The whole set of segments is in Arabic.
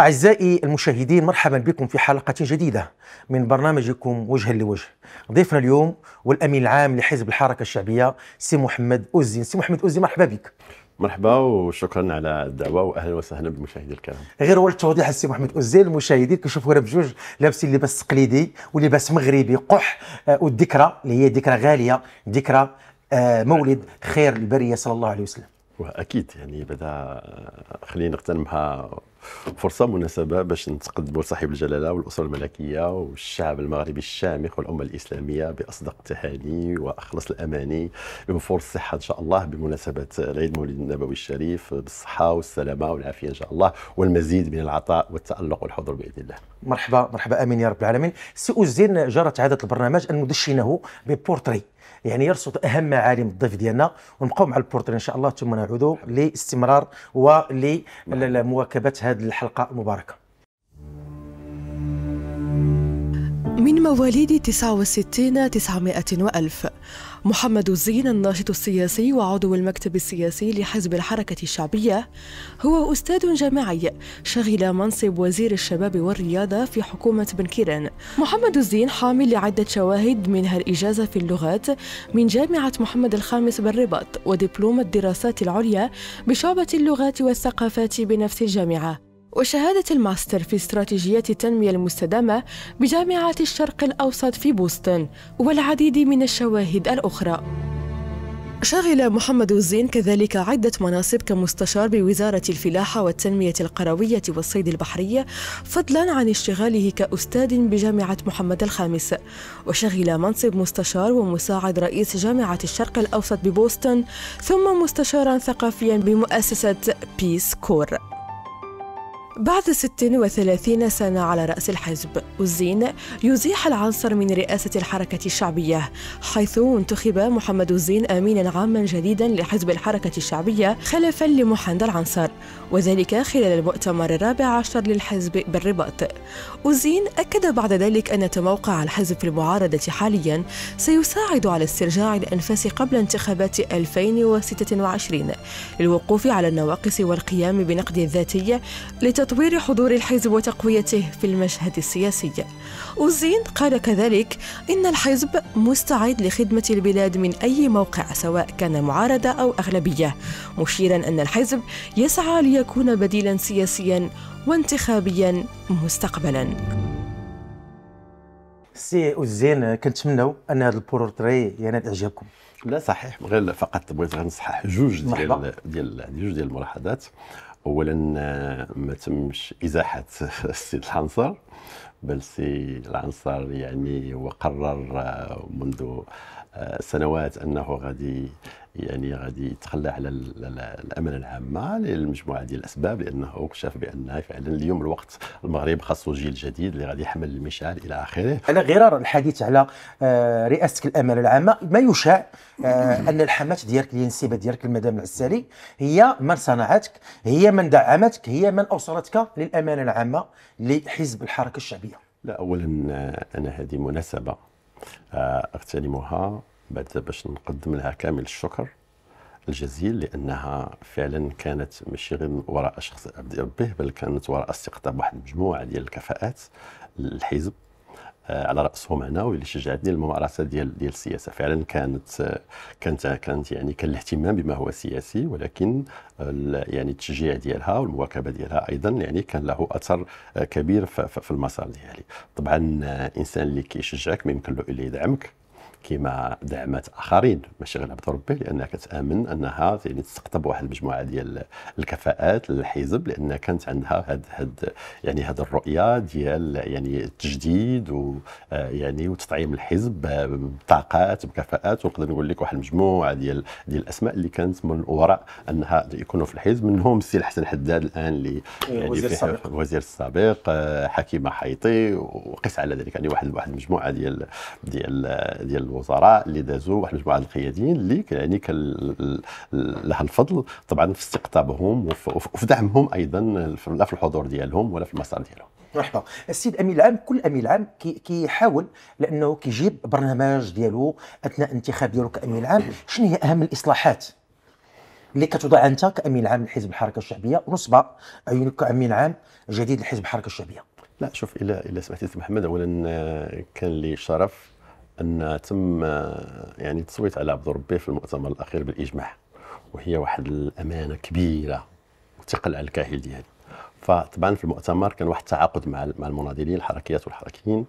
أعزائي المشاهدين مرحبا بكم في حلقة جديدة من برنامجكم وجها لوجه ضيفنا اليوم والأمين العام لحزب الحركة الشعبية سي محمد أوزين سي محمد أوزين مرحبا بك مرحبا وشكرا على الدعوه واهلا وسهلا بالمشاهدين الكرام غير هو توضيح السي محمد أوزين المشاهدين كيشوفوا راه بجوج لابسين لباس تقليدي ولباس مغربي قح آه، والذكرى اللي هي ذكرى غاليه ذكرى آه، مولد خير البريه صلى الله عليه وسلم واكيد يعني بدا آه، خلينا نغتنمها فرصه مناسبه باش نتقدموا لصاحب الجلاله والاسره الملكيه والشعب المغربي الشامخ والامه الاسلاميه باصدق التهاني واخلص الاماني بمفور الصحه ان شاء الله بمناسبه العيد المولد النبوي الشريف بالصحه والسلامه والعافيه ان شاء الله والمزيد من العطاء والتالق والحضور باذن الله. مرحبا مرحبا امين يا رب العالمين. سي جرت عاده البرنامج ان ندشنه ببورتري يعني يرصد اهم معالم الضيف ديالنا ونبقاو مع البورتري ان شاء الله ثم نعود لاستمرار ولمواكبه هذه الحلقه المباركه من مواليد 69 900 وألف محمد الزين الناشط السياسي وعضو المكتب السياسي لحزب الحركة الشعبية هو أستاذ جامعي شغل منصب وزير الشباب والرياضة في حكومة بن كيران محمد الزين حامل لعدة شواهد منها الإجازة في اللغات من جامعة محمد الخامس بالرباط ودبلوم الدراسات العليا بشعبة اللغات والثقافات بنفس الجامعة وشهادة الماستر في استراتيجية التنمية المستدامة بجامعة الشرق الأوسط في بوسطن والعديد من الشواهد الأخرى شغل محمد الزين كذلك عدة مناصب كمستشار بوزارة الفلاحة والتنمية القروية والصيد البحرية فضلا عن اشتغاله كأستاذ بجامعة محمد الخامس وشغل منصب مستشار ومساعد رئيس جامعة الشرق الأوسط ببوسطن ثم مستشارا ثقافيا بمؤسسة بيس كور بعد 36 سنة على رأس الحزب والزين يزيح العنصر من رئاسة الحركة الشعبية حيث انتخب محمد الزين أمينا عاما جديدا لحزب الحركة الشعبية خلفا لمحمد العنصر وذلك خلال المؤتمر الرابع عشر للحزب بالرباط أوزين أكد بعد ذلك أن تموقع الحزب في المعارضة حاليا سيساعد على استرجاع الأنفاس قبل انتخابات 2026 للوقوف على النواقص والقيام بنقد الذاتية لتطوير حضور الحزب وتقويته في المشهد السياسي أوزين قال كذلك إن الحزب مستعد لخدمة البلاد من أي موقع سواء كان معارضة أو أغلبية مشيرا أن الحزب يسعى لي ليكون بديلا سياسيا وانتخابيا مستقبلا سي اوزين كنتمنوا ان هذا البورتري ينال اعجابكم لا صحيح غير فقط بغيت غير نصحح جوج ديال ديال جوج ديال الملاحظات اولا ما تمش ازاحه السيد العنصر بل سي العنصر يعني وقرر منذ سنوات انه غادي يعني غادي يتخلى على الامانه العامه لمجموعه ديال الاسباب لانه شاف بان فعلا اليوم الوقت المغرب خاصو جيل جديد اللي غادي يحمل المشعل الى اخره على غرار الحديث على آه، رئاسه الامانه العامه ما يشاع آه، ان الحمات ديالك الينسيبه ديالك المدام العسالي هي من صنعتك هي من دعمتك هي من اوصلتك للامانه العامه لحزب الحركه الشعبيه لا اولا آه، انا هذه مناسبه اغتنمها بعد باش نقدم لها كامل الشكر الجزيل لانها فعلا كانت ماشي غير وراء شخص عبد ربه بل كانت وراء استقطاب واحد المجموعه ديال الكفاءات الحزب آه، على راسهم هنا واللي شجعتني الممارسه ديال ديال السياسه فعلا كانت كانت كانت يعني كان الاهتمام بما هو سياسي ولكن يعني التشجيع ديالها والمواكبه ديالها ايضا يعني كان له اثر آه، كبير في المسار ديالي طبعا الانسان آه، اللي كيشجعك ما يمكن له الا يدعمك كما دعمت اخرين ماشي غير عبد ربي لانها كتامن انها يعني تستقطب واحد المجموعه ديال الكفاءات للحزب لان كانت عندها هاد هاد يعني هاد الرؤيه ديال يعني التجديد و آه، يعني وتطعيم الحزب بطاقات بكفاءات ونقدر نقول لك واحد المجموعه ديال ديال الاسماء اللي كانت من وراء انها يكونوا في الحزب منهم السي الحسن حداد الان اللي يعني وزير السابق وزير السابق آه، حكيمه حيطي وقس على ذلك يعني واحد واحد المجموعه ديال ديال ديال الوزراء اللي دازوا واحد المجموعه القياديين اللي يعني كان لها الفضل طبعا في استقطابهم وفي دعمهم ايضا لا في الحضور ديالهم ولا في المسار ديالهم مرحبا السيد امين العام كل امين العام كيحاول لانه كيجيب برنامج ديالو اثناء انتخاب ديالو كامين العام شنو هي اهم الاصلاحات اللي كتوضع انت كامين العام لحزب الحركه الشعبيه ونصب عيونك كامين عام جديد لحزب الحركه الشعبيه لا شوف الى الى سمحتي محمد اولا آه، كان لي شرف ان تم يعني التصويت على عبد الربي في المؤتمر الاخير بالاجماع وهي واحد الامانه كبيره وتقل على الكاهل ديالي فطبعا في المؤتمر كان واحد التعاقد مع مع المناضلين الحركيات والحركيين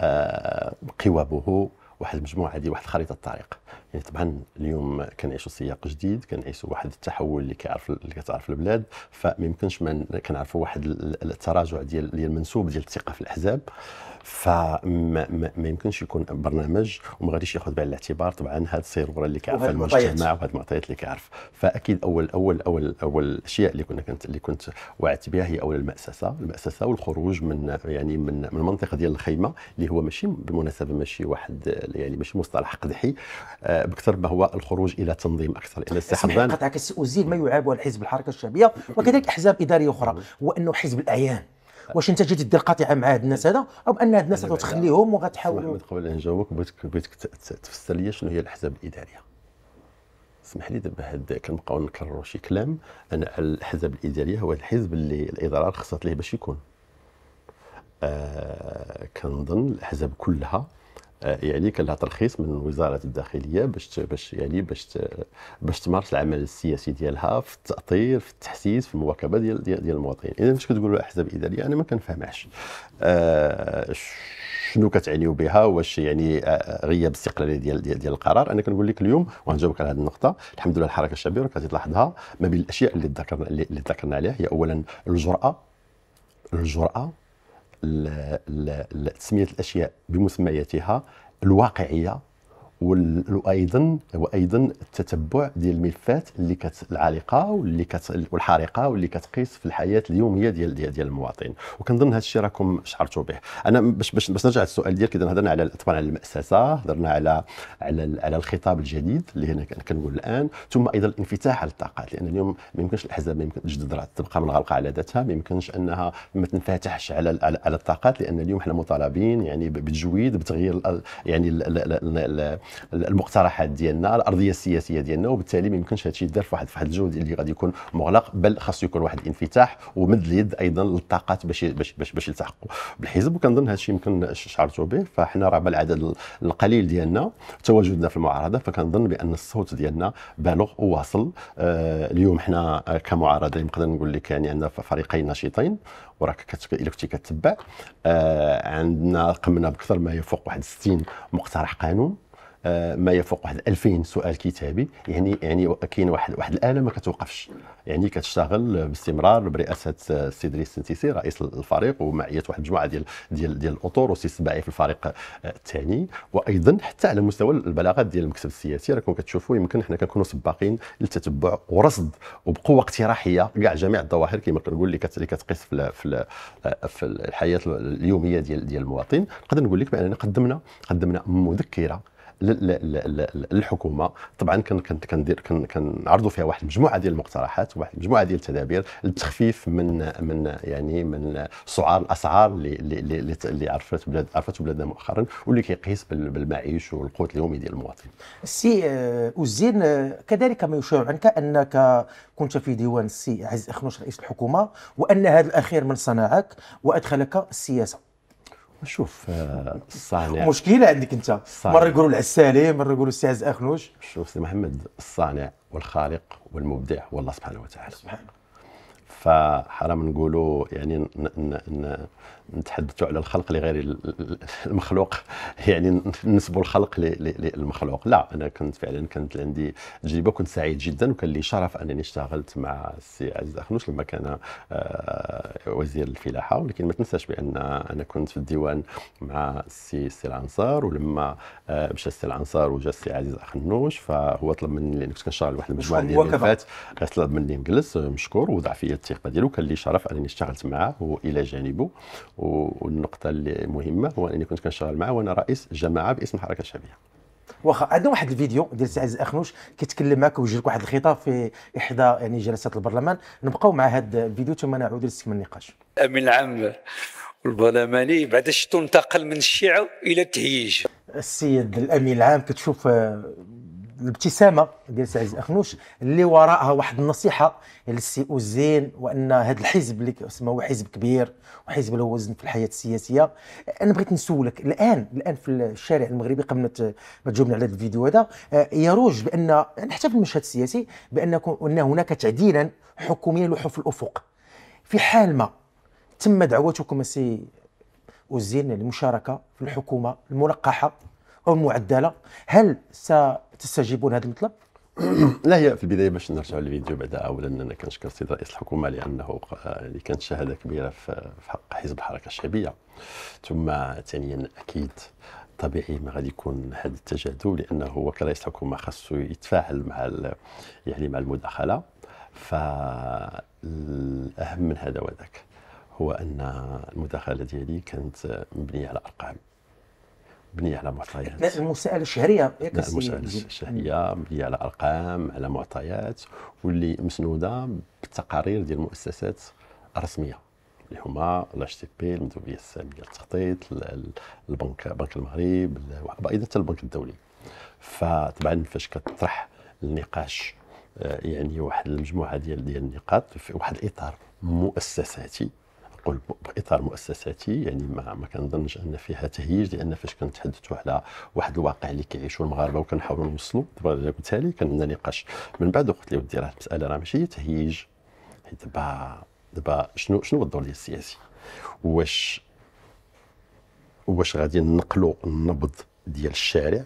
آه، قوابه واحد المجموعه ديال واحد خريطه الطريق يعني طبعا اليوم كنعيشوا سياق جديد كنعيشوا واحد التحول اللي كيعرف اللي كتعرف البلاد فما يمكنش ما كنعرفوا واحد التراجع ديال المنسوب ديال الثقه في الاحزاب فما يمكنش يكون برنامج وما غاديش ياخذ بعين الاعتبار طبعا هذا السيرفر اللي كيعرف المجتمع وهذه المعطيات اللي كيعرف فاكيد اول اول اول اول الاشياء اللي كنا كنت اللي كنت وعدت بها هي اول المأسسه المأسسه والخروج من يعني من من المنطقه ديال الخيمه اللي هو ماشي بالمناسبه ماشي واحد يعني ماشي مصطلح قدحي آه، بكثر ما هو الخروج الى تنظيم اكثر الى استحضار قطعك السي ازيل ما يعاب الحزب الحركه الشعبيه وكذلك احزاب اداريه اخرى هو انه حزب الاعيان واش انت جيتي دير قطيعه مع هاد الناس هذا او ان هاد الناس غتخليهم وغتحاولوا محمد قبل ان نجاوبك بغيتك بغيتك تفسر لي شنو هي الاحزاب الاداريه اسمح لي دابا هاد كنبقاو نكرروا شي كلام انا الاحزاب الاداريه هو الحزب اللي الاداره رخصت ليه باش يكون آه كنظن الاحزاب كلها آه، يعني كان لها ترخيص من وزاره الداخليه باش باش يعني باش باش تمارس العمل السياسي ديالها في التاطير في التحسيس في المواكبه ديال ديال, المواطنين اذا فاش كتقولوا الاحزاب الاداريه انا ما كنفهمهاش آه شنو كتعنيو بها واش يعني آه، آه، غياب الاستقلاليه ديال ديال, ديال القرار انا كنقول لك اليوم وغنجاوبك على هذه النقطه الحمد لله الحركه الشعبيه راك تلاحظها ما بين الاشياء اللي ذكرنا اللي ذكرنا عليها هي اولا الجراه الجراه تسميه الاشياء بمسمياتها الواقعيه وايضا وايضا التتبع ديال الملفات اللي كت العالقه واللي كت والحارقه واللي كتقيس في الحياه اليوميه ديال ديال, ديال المواطن وكنظن هذا الشيء راكم شعرتوا به انا باش باش, باش نرجع للسؤال ديالك اذا هضرنا على طبعا على المؤسسه هضرنا على على على الخطاب الجديد اللي هنا كنقول الان ثم ايضا الانفتاح على الطاقات لان اليوم ما يمكنش الاحزاب ما يمكنش تجدد تبقى منغلقه على ذاتها ما يمكنش انها ما تنفتحش على على الطاقات لان اليوم حنا مطالبين يعني بتجويد بتغيير يعني المقترحات ديالنا الارضيه السياسيه ديالنا وبالتالي ما يمكنش هادشي يدار في واحد في واحد الجهد اللي غادي يكون مغلق بل خاصو يكون واحد الانفتاح ومد اليد ايضا للطاقات باش باش باش, باش يلتحقوا بالحزب وكنظن هادشي يمكن شعرتوا به فاحنا رغم العدد القليل ديالنا تواجدنا في المعارضه فكنظن بان الصوت ديالنا بالغ وواصل آه اليوم حنا آه، كمعارضه نقدر نقول لك يعني عندنا فريقين نشيطين وراك كتك... الا كنتي كتبع آه عندنا قمنا بكثر ما يفوق واحد 60 مقترح قانون ما يفوق واحد 2000 سؤال كتابي يعني يعني كاين واحد واحد الاله ما كتوقفش يعني كتشتغل باستمرار برئاسه السيد ريس سنتيسي رئيس الفريق ومعيه واحد المجموعه ديال ديال ديال الاطر وسي السباعي في الفريق الثاني وايضا حتى على مستوى البلاغات ديال المكتب السياسي راكم كتشوفوا يمكن حنا كنكونوا سباقين للتتبع ورصد وبقوه اقتراحيه كاع جميع الظواهر كما كنقول اللي كتقيس في في في الحياه اليوميه ديال ديال المواطن نقدر نقول لك باننا قدمنا قدمنا مذكره للحكومه طبعا كندير كنعرضوا فيها واحد المجموعه ديال المقترحات واحد المجموعه ديال التدابير للتخفيف من من يعني من سعار الاسعار اللي اللي اللي عرفت بلاد عرفت بلادنا مؤخرا واللي كيقيس بالمعيش والقوت اليومي ديال المواطن. سي آه، وزين آه، كذلك ما يشاع عنك انك كنت في ديوان السي عزيز اخنوش رئيس الحكومه وان هذا الاخير من صنعك وادخلك السياسه. شوف آه، الصانع مشكله عندك انت مره يقولوا العسالي مره يقولوا السي اخنوش شوف سي محمد الصانع والخالق والمبدع هو الله سبحانه وتعالى سبحانه فحرام نقولوا يعني نتحدثوا على الخلق لغير المخلوق يعني نسبوا الخلق للمخلوق لا انا كنت فعلا كانت عندي تجربه كنت سعيد جدا وكان لي شرف انني اشتغلت مع السي عزيز اخنوش لما كان آه، وزير الفلاحه ولكن ما تنساش بان انا كنت في الديوان مع السي السي العنصار ولما آه، مشى السي العنصار وجا السي عزيز اخنوش فهو طلب مني لان كنت كنشتغل واحد المجموعه ديال الفات طلب مني نجلس مشكور وضع فيا الثقه ديالو كان لي شرف انني اشتغلت معه والى جانبه والنقطه اللي مهمه هو انني كنت كنشتغل معاه وانا رئيس جماعه باسم حركه الشعبيه واخا عندنا واحد الفيديو ديال السي عزيز اخنوش كيتكلم معك ويوجه لك واحد الخطاب في احدى يعني جلسات البرلمان نبقاو مع هذا الفيديو ثم نعود لاستكمال النقاش امين العام البرلماني بعد شتو انتقل من الشيعه الى التهيج السيد الامين العام كتشوف آه، الابتسامه ديال سي عزيز اخنوش اللي وراءها واحد النصيحه للسي او وان هذا الحزب اللي كيسمى حزب كبير وحزب له وزن في الحياه السياسيه انا بغيت نسولك الان الان في الشارع المغربي قبل ما تجاوبنا على الفيديو هذا آه، يروج بان حتى في المشهد السياسي بان ان هناك تعديلا حكوميا لوحو في الافق في حال ما تم دعوتكم السي وزين للمشاركه في الحكومه الملقحه او معدله هل ستستجيبون هذا المطلب؟ لا هي في البدايه باش نرجع للفيديو بعدا اولا انا كنشكر السيد رئيس الحكومه لانه اللي كانت شهاده كبيره في حق حزب الحركه الشعبيه ثم ثانيا اكيد طبيعي ما غادي يكون هذا التجاذب لانه هو كرئيس حكومه خاصو يتفاعل مع يعني مع المداخله فالاهم من هذا وذاك هو ان المداخله ديالي كانت مبنيه على ارقام مبنيه على معطيات لا المساءله الشهريه ياك المساءله الشهريه مبنيه على ارقام على معطيات واللي مسنوده بالتقارير ديال المؤسسات الرسميه اللي هما الاش تي بي المندوبيه الساميه للتخطيط البنك بنك المغرب وايضا حتى البنك الدولي فطبعا فاش كطرح النقاش آه، يعني واحد المجموعه ديال ديال النقاط في واحد الاطار مؤسساتي نقول باطار مؤسساتي يعني ما ما كنظنش ان فيها تهيج لان فاش كنتحدثوا على واحد الواقع اللي كيعيشوا المغاربه وكنحاولوا نوصلوا بالتالي كان عندنا نقاش من بعد قلت لي ودي راه المساله راه ماشي تهيج حيت دابا دابا شنو شنو هو الدور ديال السياسي واش واش غادي نقلوا النبض ديال الشارع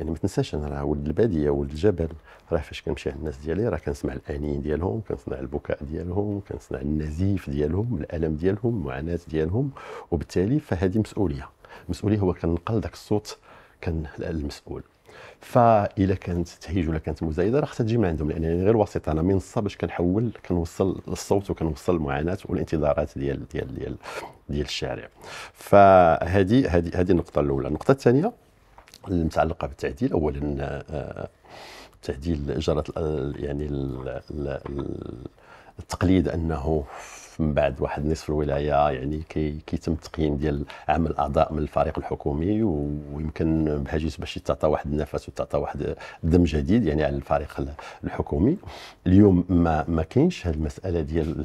يعني ما تنساش انا راه ولد الباديه ولد الجبل راه فاش كنمشي عند الناس ديالي راه كنسمع الانين ديالهم كنسمع البكاء ديالهم كنسمع النزيف ديالهم الالم ديالهم المعاناه ديالهم وبالتالي فهذه مسؤوليه المسؤوليه هو كنقل ذاك الصوت كان المسؤول فإذا كانت تهيج ولا كانت مزايده راه خصها تجي من عندهم لان يعني غير وسيط انا منصه باش كنحول كنوصل الصوت وكنوصل المعاناه والانتظارات ديال ديال ديال ديال الشارع فهذه هذه هذه النقطه الاولى النقطه الثانيه المتعلقه بالتعديل اولا التعديل آه، جرت آه، يعني التقليد انه من بعد واحد نصف الولايه يعني كي كيتم التقييم ديال عمل الاعضاء من الفريق الحكومي ويمكن بهاجس باش تعطى واحد النفس وتعطى واحد دم جديد يعني على الفريق الحكومي اليوم ما ما كاينش هذه المساله ديال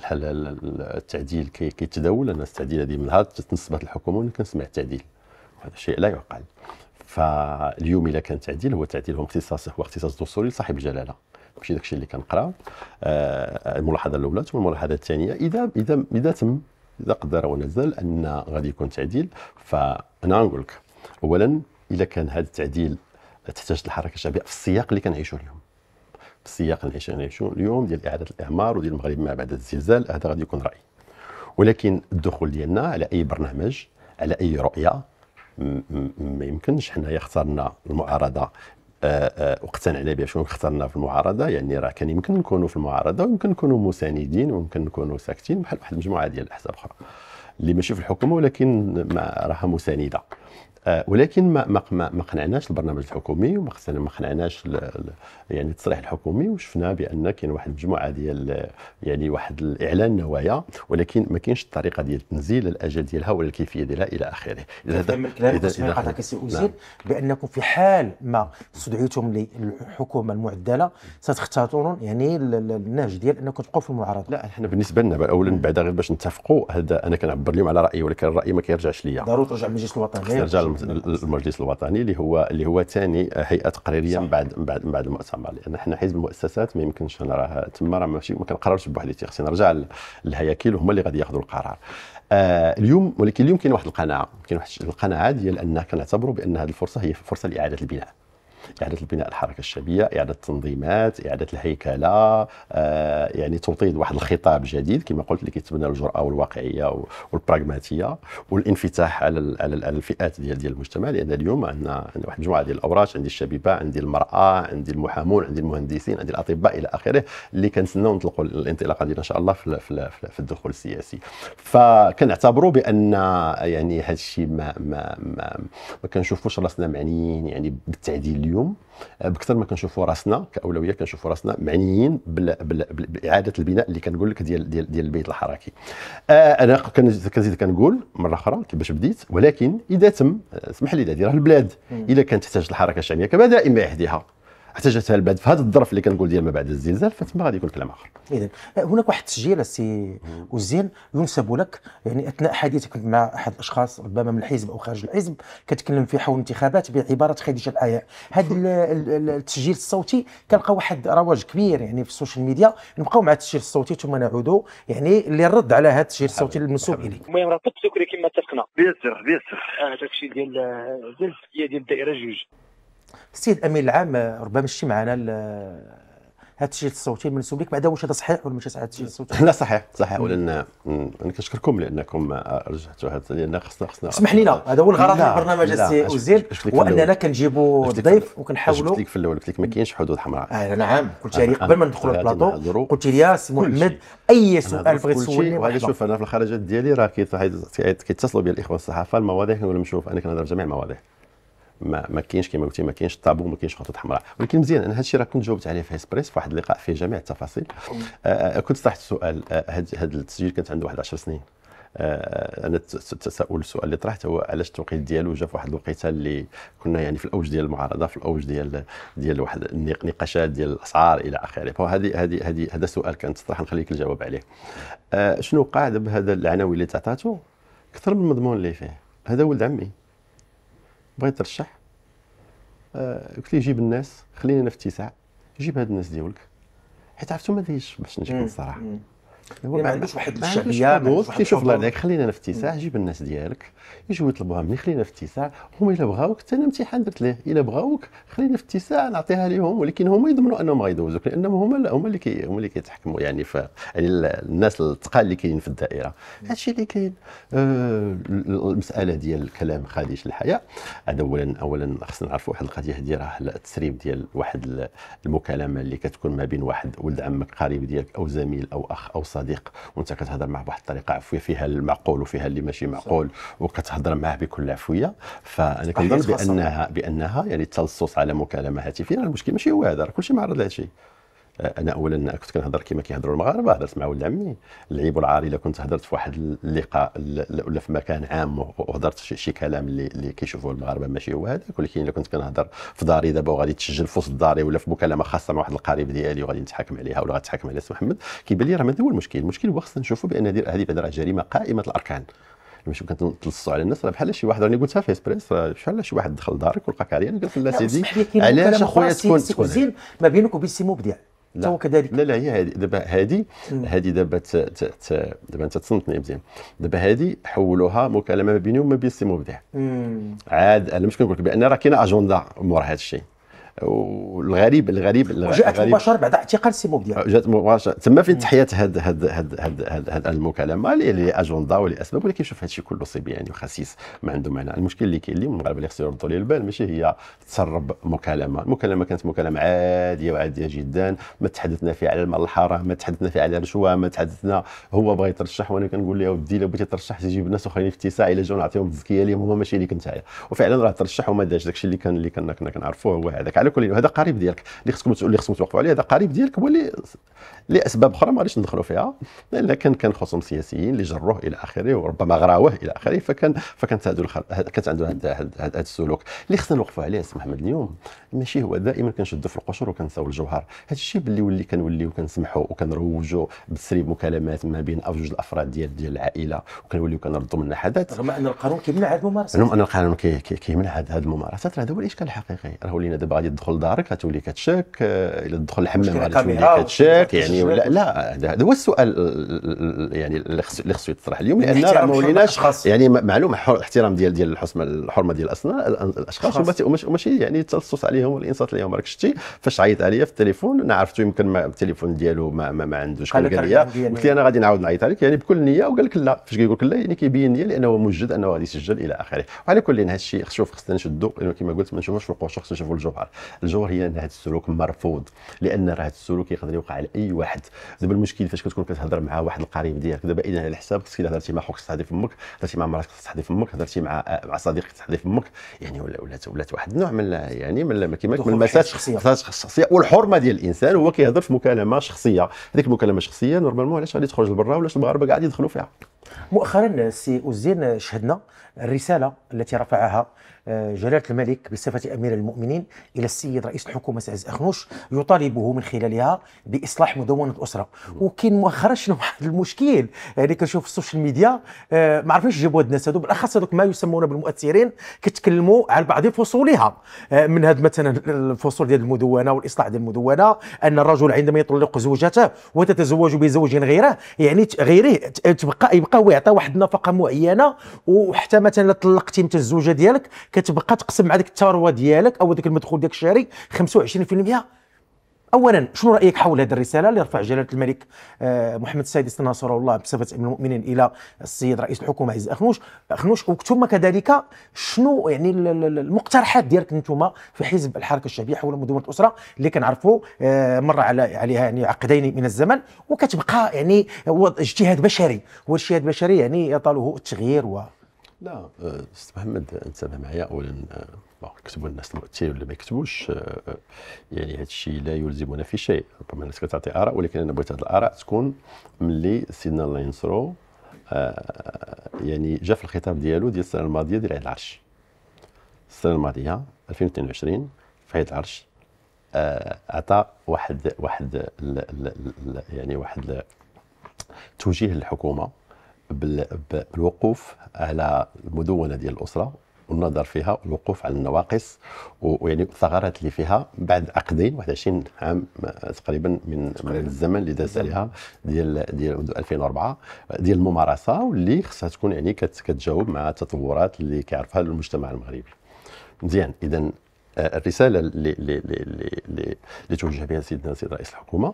التعديل كيتداول كي انا التعديل هذه من نهار تنصبت الحكومه وانا كنسمع التعديل هذا الشيء لا يعقل فاليوم الا كان تعديل هو تعديل هو اختصاص هو اختصاص دستوري لصاحب الجلاله ماشي داكشي اللي كنقرا آه الملاحظه الاولى ثم الملاحظه الثانيه اذا اذا اذا تم اذا قدر ونزل ان غادي يكون تعديل فانا نقول لك اولا اذا كان هذا التعديل تحتاج الحركه الشعبيه في السياق اللي كنعيشوا اليوم في السياق اللي كنعيشوا اليوم ديال اعاده الاعمار وديال المغرب ما بعد الزلزال هذا غادي يكون رايي ولكن الدخول ديالنا على اي برنامج على اي رؤيه ما يمكنش حنايا اخترنا المعارضه واقتنعنا آه، آه، بها شنو اخترنا في المعارضه يعني راه كان يمكن نكونوا في المعارضه ويمكن نكونوا مساندين ويمكن نكونوا ساكتين بحال واحد المجموعه ديال الاحزاب اخرى اللي ماشي في الحكومه ولكن راها مسانده آه، ولكن ما ما ما قنعناش البرنامج الحكومي وما ما قنعناش يعني التصريح الحكومي وشفنا بان كاين واحد المجموعه ديال يعني واحد الاعلان نوايا ولكن ما كاينش الطريقه ديال تنزيل الاجل ديالها ولا الكيفيه ديالها الى اخره اذا هذا كلامك قطعك سي نعم. بانكم في حال ما استدعيتم للحكومه المعدله ستختارون يعني النهج ديال انكم تبقوا في المعارضه لا احنا بالنسبه لنا اولا بعدا غير باش نتفقوا هذا انا كنعبر اليوم على رايي ولكن الراي ما كيرجعش ليا ضروري ترجع للمجلس الوطني المجلس الوطني اللي هو اللي هو ثاني هيئه تقريريه من بعد من بعد من بعد المؤتمر لان حنا حزب المؤسسات ما يمكنش راه تما راه ماشي ما كنقررش بوحدي خصني نرجع للهياكل هما اللي غادي ياخذوا القرار آه اليوم ولكن اليوم كاين واحد القناعه كاين واحد القناعه ديال ان كنعتبروا بان هذه الفرصه هي فرصه لاعاده البناء اعاده البناء الحركه الشعبيه اعاده التنظيمات اعاده الهيكله آه، يعني توطيد واحد الخطاب جديد كما قلت اللي كيتبنى الجراه والواقعيه والبراغماتيه والانفتاح على على الفئات ديال ديال المجتمع لان اليوم عندنا واحد المجموعه ديال الاوراش عندي الشبيبه عندي المراه عندي المحامون عندي المهندسين عندي الاطباء الى اخره اللي كنتسناو نطلقوا الانطلاقه ديالنا ان شاء الله في, في, في, في الدخول السياسي فكنعتبروا بان آه، يعني هذا الشيء ما ما ما, ما كنشوفوش راسنا معنيين يعني بالتعديل اليوم اليوم آه، بكثر ما كنشوفوا راسنا كاولويه كنشوفوا راسنا معنيين باعاده البناء اللي كنقول لك ديال ديال ديال البيت الحركي آه، انا كنزيد كنقول مره اخرى كيفاش بديت ولكن اذا تم آه، اسمح لي دادي راه البلاد اذا كانت تحتاج الحركه الشعبيه كما دائما يحديها احتاجتها البلد في هذا الظرف اللي كنقول ديال ما بعد الزلزال فتما غادي يكون كلام اخر اذا هناك واحد التسجيل السي وزين ينسب لك يعني اثناء حديثك مع احد الاشخاص ربما من الحزب او خارج الحزب كتكلم في حول الانتخابات بعباره خديجه الايع هذا التسجيل الصوتي كنلقى واحد رواج كبير يعني في السوشيال ميديا نبقاو مع التسجيل الصوتي ثم نعود يعني للرد على هذا التسجيل الصوتي المنسوب اليك المهم راه كنت كما اتفقنا بيان بيسر بيان سيغ هذاك آه، الشيء ديال آه، ديال الدائره جوج السيد الامين العام ربما شتي معنا هذا التسجيل الصوتي المنسوب لك بعدا واش هذا صحيح ولا ماشي صحيح التسجيل الصوتي؟ لا صحيح صحيح ولان انا كنشكركم لانكم آه، رجعتوا هذا لان خصنا خصنا اسمح لنا هذا هو الغرض من البرنامج السي اوزيل واننا كنجيبوا الضيف وكنحاولوا قلت لك في الاول قلت لك ما كاينش حدود حمراء آه نعم قلت لي قبل ما ندخلوا البلاطو قلت لي سي محمد اي سؤال بغيت تسولني وهذا شوف انا في الخرجات ديالي راه كيتصلوا بي الاخوان الصحافه المواضيع كنقول لهم شوف انا كنهضر جميع المواضيع ما ما كاينش كما قلتي ما كاينش طابو ما كاينش خطوط حمراء ولكن مزيان انا هادشي راه كنت جاوبت عليه في اسبريس في واحد اللقاء فيه جميع التفاصيل آه،, آه كنت طرحت سؤال هذا آه التسجيل كانت عنده واحد 10 سنين آه, آه، انا التساؤل السؤال اللي طرحته هو علاش التوقيت ديالو جا في واحد الوقيته اللي كنا يعني في الاوج ديال المعارضه في الاوج ديال ديال واحد النقاشات ديال الاسعار الى اخره فهذه هذه هذه هذا سؤال كان تطرح نخليك الجواب عليه آه شنو قاعد بهذا العناوين اللي تعطاتو اكثر من المضمون اللي فيه هذا ولد عمي بغيت ترشح آه، قلت ليه جيب الناس خليني انا في اتساع جيب هاد الناس ديالك حيت عرفتو ما دايرش باش نجحد الصراحه هو ما عندوش واحد الشعبيه ما شوف شوف لهذاك خلينا في اتساع جيب الناس ديالك يجيو يطلبوها مني خلينا في اتساع هما الا بغاوك حتى انا امتحان درت ليه الا بغاوك خلينا في اتساع نعطيها لهم ولكن هما يضمنوا انهم غيدوزوك لانهم هما هما اللي كي هما اللي كيتحكموا يعني في يعني الناس الثقال اللي كاين في الدائره هادشي اللي كاين آه المساله ديال الكلام خادش الحياه هذا اولا اولا خصنا نعرفوا واحد القضيه ديال راه التسريب ديال واحد المكالمه اللي كتكون ما بين واحد ولد عمك قريب ديالك او زميل او اخ او صديق وانت كتهضر معه بواحد الطريقه عفويه فيها المعقول وفيها اللي ماشي معقول وكتهضر معه بكل عفويه فانا كنظن بانها بانها يعني التلصص على مكالمه هاتفيه المشكل ماشي هو هذا راه كلشي معرض لهذا الشيء انا اولا كنت كنهضر كما كيهضروا المغاربه هضرت مع ولد عمي العيب والعار الا كنت هضرت في واحد اللقاء ولا في مكان عام وهضرت شي كلام اللي اللي كيشوفوه المغاربه ماشي هو هذاك ولكن الا كنت كنهضر في داري دابا وغادي تسجل في وسط داري ولا في مكالمه خاصه مع واحد القريب ديالي وغادي نتحاكم عليها ولا غاتحاكم على سي محمد كيبان لي راه ماذا هو المشكل المشكل هو خصنا نشوفوا بان هذه بعد راه جريمه قائمه الاركان يعني ماشي كنت تلصوا على الناس راه بحال شي واحد راني قلتها في اسبريس راه بحال شي واحد دخل دارك ولقاك عريان قلت لا سيدي علاش اخويا تكون تكون ما بينك وبين سي مبدع لا هو كذلك لا لا هي هذه دابا هذه هذه دابا دابا انت تصنتني مزيان دابا هذه حولوها مكالمه ما بيني وما بين السي مبدع عاد انا مش كنقول لك بان راه كاينه اجنده مور هذا الشيء والغريب الغريب جاءت مباشره بعد اعتقال سي ديالو آه، جاءت مباشره تما فين تحيات هاد هاد هاد هاد, هاد, هاد المكالمه لاجنده ولاسباب ولكن شوف هادشي كله صبي يعني وخسيس ما عنده معنى المشكل اللي كاين اللي المغاربه اللي خصو يردوا ليه البال ماشي هي تسرب مكالمه المكالمه كانت مكالمه عاديه وعاديه جدا ما تحدثنا فيها على المال الحرام ما تحدثنا فيها على الرشوه ما تحدثنا هو بغى يترشح وانا كنقول له ودي لو بغيتي ترشح تجيب ناس اخرين في اتساع الى جاو نعطيهم التزكيه ليهم هما ماشي كنت نتايا وفعلا راه ترشح وما داش داكشي اللي كان اللي كنا كنا كنعرفوه هو هذاك على كل هذا قريب ديالك اللي خصكم اللي خصكم توقفوا عليه هذا قريب ديالك هو اللي لاسباب اخرى ما غاديش ندخلوا فيها لكن كان خصوم سياسيين اللي جروه الى اخره وربما غراوه الى اخره فكان فكانت عنده كانت عنده هذا هذا السلوك اللي خصنا نوقفوا عليه سي محمد اليوم ماشي هو دائما كنشدوا في القشور وكنساو الجوهر هذا الشيء باللي ولي كنوليو كنسمحوا وكنروجوا بتسريب مكالمات ما بين جوج الافراد ديال ديال العائله وكنوليو كنردوا منها حدث رغم ان القانون كيمنع هذه الممارسات رغم ان القانون كيمنع هذه الممارسات هذا هو الاشكال الحقيقي راه ولينا دابا غادي تدخل دارك غتولي كتشك آه، الا تدخل الحمام غادي تولي كتشك يعني يعني ولا لا هذا هو السؤال يعني اللي خصو يطرح اليوم لان راه ما وليناش يعني معلومه احترام ديال ديال الحسمه الحرمه ديال الاشخاص وماشي يعني التلصص عليهم والانصات عليهم راك شتي فاش عيط عليا في التليفون انا عرفتو يمكن التليفون ديالو ما, ما, ما عندوش قال لي قلت لي انا غادي نعاود نعيط عليك يعني بكل نيه وقال لك لا فاش كيقول لك لا يعني كيبين لي لانه مجد انه غادي يسجل الى اخره وعلى كل هذا الشيء شوف خصنا نشدوا لانه كما قلت ما نشوفوش في القشور خصنا نشوفوا الجوهر الجوهر هي ان هذا السلوك مرفوض لان راه هذا السلوك يقدر يوقع لاي واحد واحد دابا المشكل فاش كتكون كتهضر مع واحد القريب ديالك دابا اذا على الحساب خصك الا هضرتي مع خوك تصحدي في امك هضرتي مع مراتك تصحدي في امك هضرتي مع آه، مع صديقك تصحدي في امك يعني ولا ولات ولات واحد النوع من يعني من كيما من المسات الشخصيه والحرمه ديال الانسان هو كيهضر في مكالمه شخصيه هذيك المكالمه الشخصيه نورمالمون علاش غادي تخرج لبرا ولاش المغاربه قاعد يدخلوا فيها مؤخرا السي اوزين شهدنا الرساله التي رفعها جلالة الملك بصفة أمير المؤمنين إلى السيد رئيس الحكومة سعيد أخنوش يطالبه من خلالها بإصلاح مدونة الأسرة وكان مؤخرا شنو واحد المشكل يعني كنشوف السوشيال ميديا آه، ما عرفوش جابوا هاد الناس هادو بالأخص هذوك ما يسمون بالمؤثرين كيتكلموا على بعض فصولها آه، من هاد مثلا الفصول ديال المدونة والإصلاح ديال المدونة أن الرجل عندما يطلق زوجته وتتزوج بزوج غيره يعني غيره تبقى يبقى يعطي واحد النفقة معينة وحتى مثلا طلقتي انت الزوجة ديالك كتبقى تقسم مع ديك الثروه ديالك او ديك المدخول ديالك الشهري 25% اولا شنو رايك حول هذه الرساله اللي رفع جلاله الملك آه، محمد السادس ناصر الله بصفه امير المؤمنين الى السيد رئيس الحكومه عز اخنوش اخنوش ثم كذلك شنو يعني المقترحات ديالك انتم في حزب الحركه الشعبيه حول مدونه الاسره اللي كنعرفوا آه، مر على عليها يعني عقدين من الزمن وكتبقى يعني اجتهاد بشري والاجتهاد البشري يعني يطاله التغيير و لا آه، سي محمد انت معايا اولا آه، كتبوا الناس المؤثرين ولا ما يكتبوش آه، يعني هذا الشيء لا يلزمنا في شيء ربما الناس كتعطي اراء ولكن انا بغيت هذه الاراء تكون ملي سيدنا الله ينصرو يعني جا في الخطاب ديالو ديال السنه الماضيه ديال عيد العرش السنه الماضيه 2022 في عيد العرش اعطى واحد واحد يعني واحد توجيه للحكومه بالوقوف على المدونه ديال الاسره والنظر فيها والوقوف على النواقص ويعني الثغرات اللي فيها بعد عقدين 21 عام تقريبا من, من الزمن اللي داز عليها ديال ديال 2004 ديال الممارسه واللي خصها تكون يعني كتجاوب مع التطورات اللي كيعرفها المجتمع المغربي. مزيان اذا آه، الرساله اللي اللي اللي, اللي توجه بها سيدنا سيد رئيس الحكومه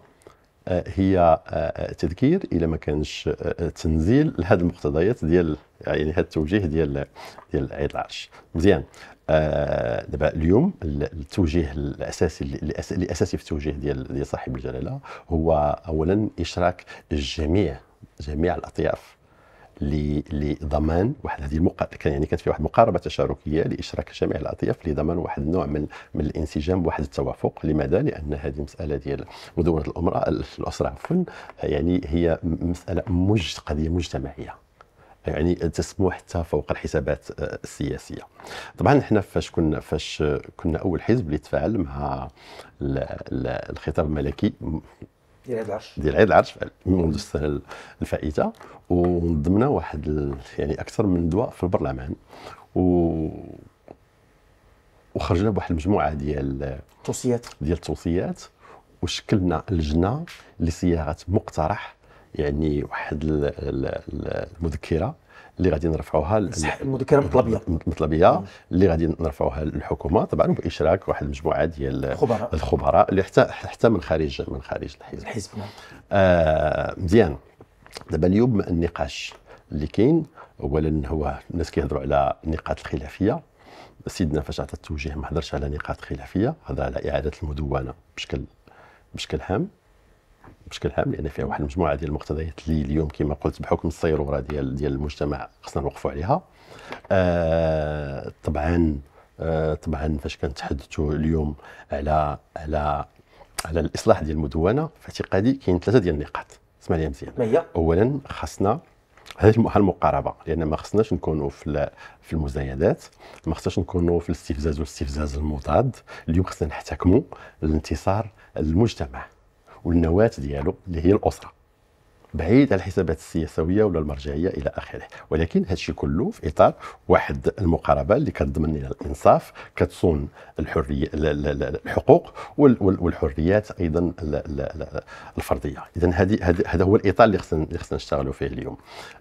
هي آه، تذكير الى ما كانش آه، تنزيل لهذه المقتضيات ديال يعني هذا التوجيه ديال ديال عيد العرش مزيان آه، دابا اليوم التوجيه الاساسي الاساسي في التوجيه ديال ديال صاحب الجلاله هو اولا اشراك الجميع جميع الاطياف لضمان واحد هذه كان يعني كانت في واحد المقاربه تشاركيه لاشراك جميع الاطياف لضمان واحد النوع من من الانسجام واحد التوافق لماذا؟ لان هذه المساله ديال مدونه الامراه الاسره عفوا يعني هي مساله مج قضيه مجتمعيه يعني تسمو حتى فوق الحسابات آه، السياسيه طبعا حنا فاش كنا فاش كنا اول حزب اللي تفاعل مع الخطاب الملكي ديال عيد العرش ديال عيد العرش منذ السنه الفائته ونظمنا واحد يعني اكثر من دواء في البرلمان و وخرجنا بواحد المجموعه ديال التوصيات ديال التوصيات وشكلنا لجنه لصياغه مقترح يعني واحد المذكره اللي غادي نرفعوها المذكره مطلبيه مطلبيه اللي غادي نرفعوها للحكومه طبعا باشراك واحد المجموعه ديال الخبراء الخبراء اللي حتى حتى من خارج من خارج الحزب الحزب نعم آه مزيان دابا اليوم النقاش اللي كاين اولا هو الناس كيهضروا على النقاط الخلافيه سيدنا فاش عطى التوجيه ما هضرش على نقاط خلافيه هضر على اعاده المدونه بشكل بشكل هام بشكل عام لان فيها واحد المجموعه ديال المقتضيات اللي اليوم كما قلت بحكم الصيروره ديال ديال المجتمع خصنا نوقفوا عليها آه طبعا آه طبعا فاش كنتحدثوا اليوم على على على الاصلاح ديال المدونه في اعتقادي كاين ثلاثه ديال النقاط اسمع لي مزيان اولا خصنا هذه المقاربه لان ما خصناش نكونوا في في المزايدات ما خصناش نكونوا في الاستفزاز والاستفزاز المضاد اليوم خصنا نحتكموا الانتصار المجتمع والنواه ديالو اللي هي الاسره بعيد على الحسابات السياسويه ولا المرجعيه الى اخره ولكن هذا الشيء كله في اطار واحد المقاربه اللي كتضمن لنا الانصاف كتصون الحريه الحقوق والحريات ايضا الفرديه اذا هذا هو الاطار اللي خصنا اللي خصنا نشتغلوا فيه اليوم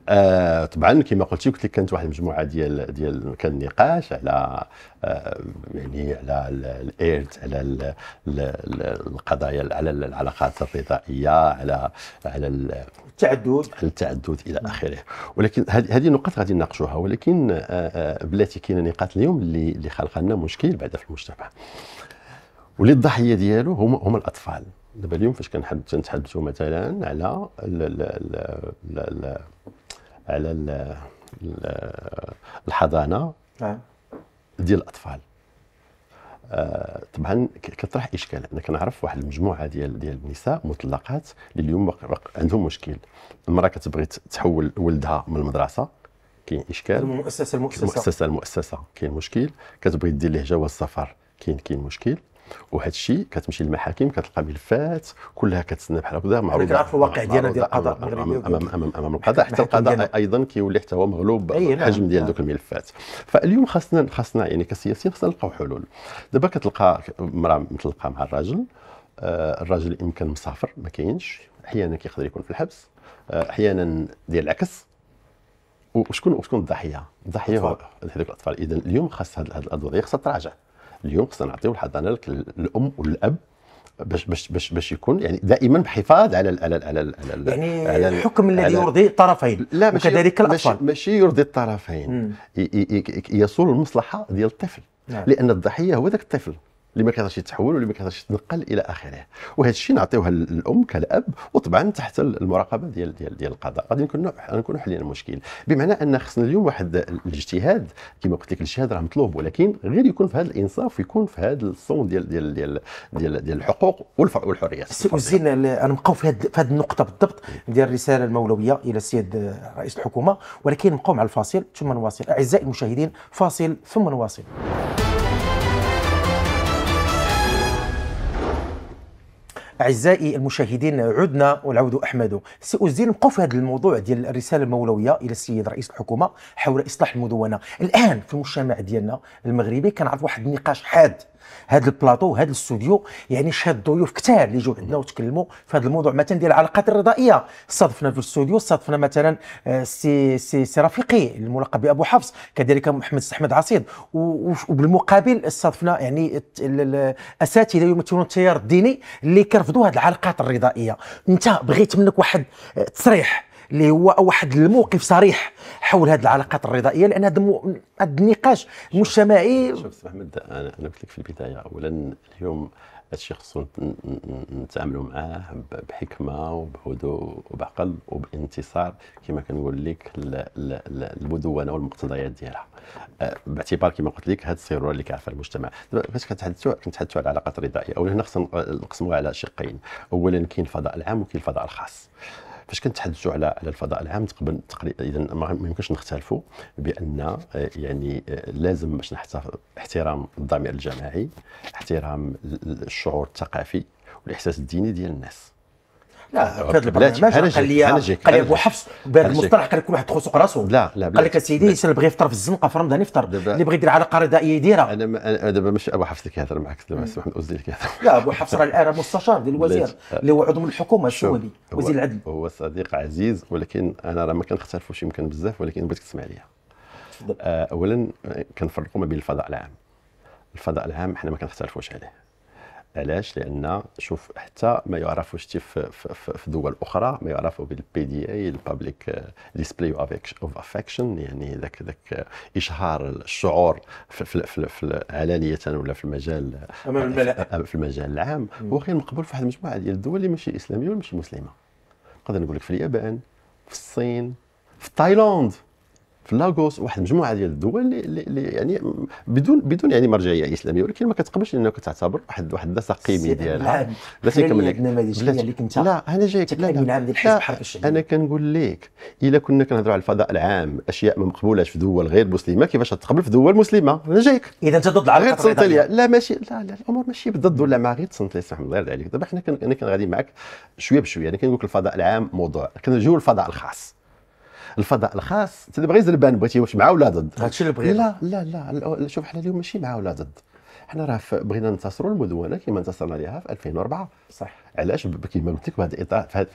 آه طبعا كما قلت لك كانت واحد المجموعه ديال ديال كان نقاش على آه، يعني على الايرت على القضايا على العلاقات الرضائيه على على التعدد التعدد الى اخره ولكن هذه النقاط غادي نناقشوها ولكن آه، آه، بلاتي كاين نقاط اليوم اللي اللي خلق لنا مشكل بعدا في المجتمع واللي الضحيه ديالو هما هما الاطفال دابا اليوم فاش كنتحدثوا مثلا على ال ال ال ال على ال الحضانه نعم. ديال الاطفال آه طبعا كطرح اشكال انا كنعرف واحد المجموعه ديال ديال النساء مطلقات اللي اليوم عندهم مشكل المراه كتبغي تحول ولدها من المدرسه كاين اشكال المؤسسه المؤسسه المؤسسه المؤسسه كاين مشكل كتبغي دير له جواز سفر كاين كاين مشكل وهذا الشيء كتمشي للمحاكم كتلقى ملفات كلها كتسنى بحال هكذا معروضه كنعرفوا الواقع ديالنا ديال القضاء امام امام, أمام, القضاء حتى القضاء ايضا كيولي حتى هو مغلوب بالحجم إيه، ديال ذوك الملفات فاليوم خاصنا خاصنا يعني كسياسيين خاصنا نلقاو حلول دابا كتلقى مراه متلقى مع الراجل آه، الراجل يمكن مسافر ما كاينش احيانا كيقدر يكون في الحبس آه، احيانا ديال العكس وشكون وشكون الضحيه؟ الضحيه هذوك الاطفال اذا اليوم خاص هذه الوضعيه خاصها تراجع اليوم خصنا نعطيو الحضانه الام والاب باش باش باش باش يكون يعني دائما بحفاظ على الـ على الـ على ال على يعني على الحكم الذي يرضي الطرفين لا وكذلك الاطفال ماشي يرضي الطرفين يصول المصلحه ديال الطفل نعم. لان الضحيه هو ذاك الطفل اللي ما كيقدرش يتحول واللي ما كيقدرش يتنقل الى اخره وهذا الشيء نعطيوه للام كالاب وطبعا تحت المراقبه ديال ديال ديال القضاء غادي نكون نكونوا حلينا المشكل بمعنى ان خصنا اليوم واحد الاجتهاد كما قلت لك الاجتهاد راه مطلوب ولكن غير يكون في هذا الانصاف ويكون في هذا الصون ديال ديال ديال ديال, ديال الحقوق والحريات سي زين نبقاو في هذه النقطه بالضبط ديال الرساله المولويه الى السيد رئيس الحكومه ولكن نبقاو مع الفاصل ثم نواصل اعزائي المشاهدين فاصل ثم نواصل اعزائي المشاهدين عدنا والعود احمد سي اوزين نبقاو في هذا الموضوع ديال الرساله المولويه الى السيد رئيس الحكومه حول اصلاح المدونه الان في المجتمع ديالنا المغربي كنعرف واحد النقاش حاد هذا البلاطو هذا الاستوديو يعني شاد ضيوف كثار اللي جاو عندنا وتكلموا في هذا الموضوع مثلا ديال العلاقات الرضائيه استضفنا في الاستوديو استضفنا مثلا آه، سي سي سي رفيقي الملقب بابو حفص كذلك محمد احمد عصيد وبالمقابل استضفنا يعني الاساتذه يمثلون التيار الديني اللي كيرفضوا هذه العلاقات الرضائيه انت بغيت منك واحد آه، تصريح اللي هو واحد الموقف صريح حول هذه العلاقات الرضائيه لان هذا مو... النقاش المجتمعي سي محمد انا انا قلت لك في البدايه اولا اليوم الشيء خصو نتعاملوا معاه بحكمه وبهدوء وبعقل وبانتصار كما كنقول لك المدونه والمقتضيات ديالها أه، باعتبار كما قلت لك هذه السيروره اللي كيعرفها المجتمع فاش كنتحدثوا كنتحدثوا على العلاقات الرضائيه اولا هنا خصنا نقسموها على شقين اولا كاين الفضاء العام وكاين الفضاء الخاص فاش كنتحدثوا على على الفضاء العام تقريبا اذا ما يمكنش نختلفوا بان آه، يعني آه، لازم باش نحتفظ احترام الضمير الجماعي احترام الشعور الثقافي والاحساس الديني ديال الناس لا هذا البرنامج قال لي قال لي ابو حفص بهذا المصطلح قال لك كل واحد سوق راسه لا لا قال لك اسيدي اللي بغى يفطر في الزنقه في رمضان يفطر اللي بغى يدير علاقه غذائيه يديرها انا دابا ماشي ابو حفص اللي كيهضر معك اسمح لي اوزي كيهضر لا ابو حفص راه الان مستشار ديال الوزير اللي هو عضو من الحكومه السوري وزير العدل هو صديق عزيز ولكن انا راه ما كنختلفوش يمكن بزاف ولكن بغيتك تسمع ليا آه، اولا آه، كنفرقوا ما بين الفضاء العام الفضاء العام حنا ما كنختلفوش عليه علاش لان شوف حتى ما يعرفوش شتي في, في دول اخرى ما يعرفوا بالبي دي اي البابليك ديسبلاي اوف افكشن يعني ذاك ذاك uh, اشهار الشعور في, في, في, في علانيه ولا في المجال في المجال العام هو غير مقبول في واحد المجموعه ديال الدول اللي ماشي اسلاميه ولا ماشي مسلمه نقدر نقول لك في اليابان في الصين في تايلاند في لاغوس واحد المجموعه ديال الدول اللي, اللي يعني بدون بدون يعني مرجعيه اسلاميه ولكن ما كتقبلش انك تعتبر واحد واحد الداس قيمي ديالها باش نكمل لك اللي لا انا جايك لا, انا كنقول لك الا كنا كنهضروا على الفضاء العام اشياء ما مقبولاش في دول غير مسلمه كيفاش تقبل في دول مسلمه انا جايك اذا انت ضد العرب غير تسنطليا لا ماشي لا لا الامور ماشي ضد ولا مع غير تسنطليا سمح الله يرضي عليك دابا حنا انا كنغادي معك شويه بشويه انا كنقول لك الفضاء العام موضوع كنجيو للفضاء الخاص الفضاء الخاص انت غير زربان بغيتي واش مع ولا ضد هادشي اللي بغيت لا لا لا شوف حنا اليوم ماشي مع ولا ضد حنا راه بغينا ننتصروا المدونه كما انتصرنا ليها في 2004 صح علاش قلت لك بهذا الاطار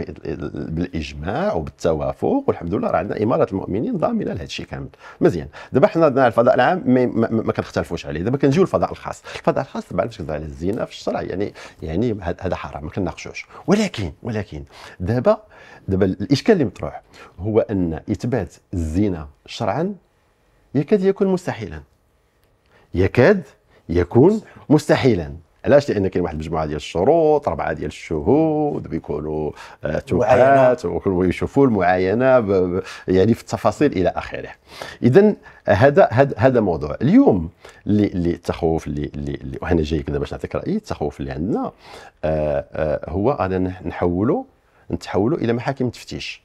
بالاجماع وبالتوافق والحمد لله راه عندنا اماره المؤمنين ضامنه لهذا الشيء كامل مزيان دابا حنا على الفضاء العام ما, ما, ما كنختلفوش عليه دابا كنجيو للفضاء الخاص الفضاء الخاص طبعا باش على الزنا في الشرع يعني يعني هذا حرام ما كنناقشوش ولكن ولكن دابا دابا الاشكال اللي مطروح هو ان اثبات الزنا شرعا يكاد يكون مستحيلا يكاد يكون مستحيلا علاش لان كاين واحد المجموعه ديال الشروط اربعه ديال الشهود بيكونوا آه، توقعات ويشوفوا المعاينه يعني في التفاصيل الى اخره اذا هذا هذا موضوع اليوم اللي اللي التخوف اللي اللي وهنا جاي كذا باش نعطيك رايي التخوف اللي عندنا آه، آه، هو انا نحولوا نتحولوا الى محاكم تفتيش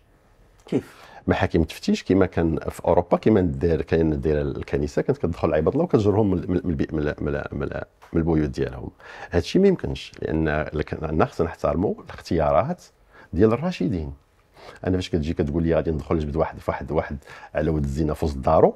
كيف محاكم تفتيش كما كان في اوروبا كما دار كان داير الكنيسه كانت كتدخل العباد الله وكتجرهم من من من البيوت ديالهم هذا الشيء ما يمكنش لان لان خصنا نحترموا الاختيارات ديال الراشدين انا فاش كتجي كتقول لي غادي ندخل نجبد واحد فواحد واحد على ود الزينه في وسط دارو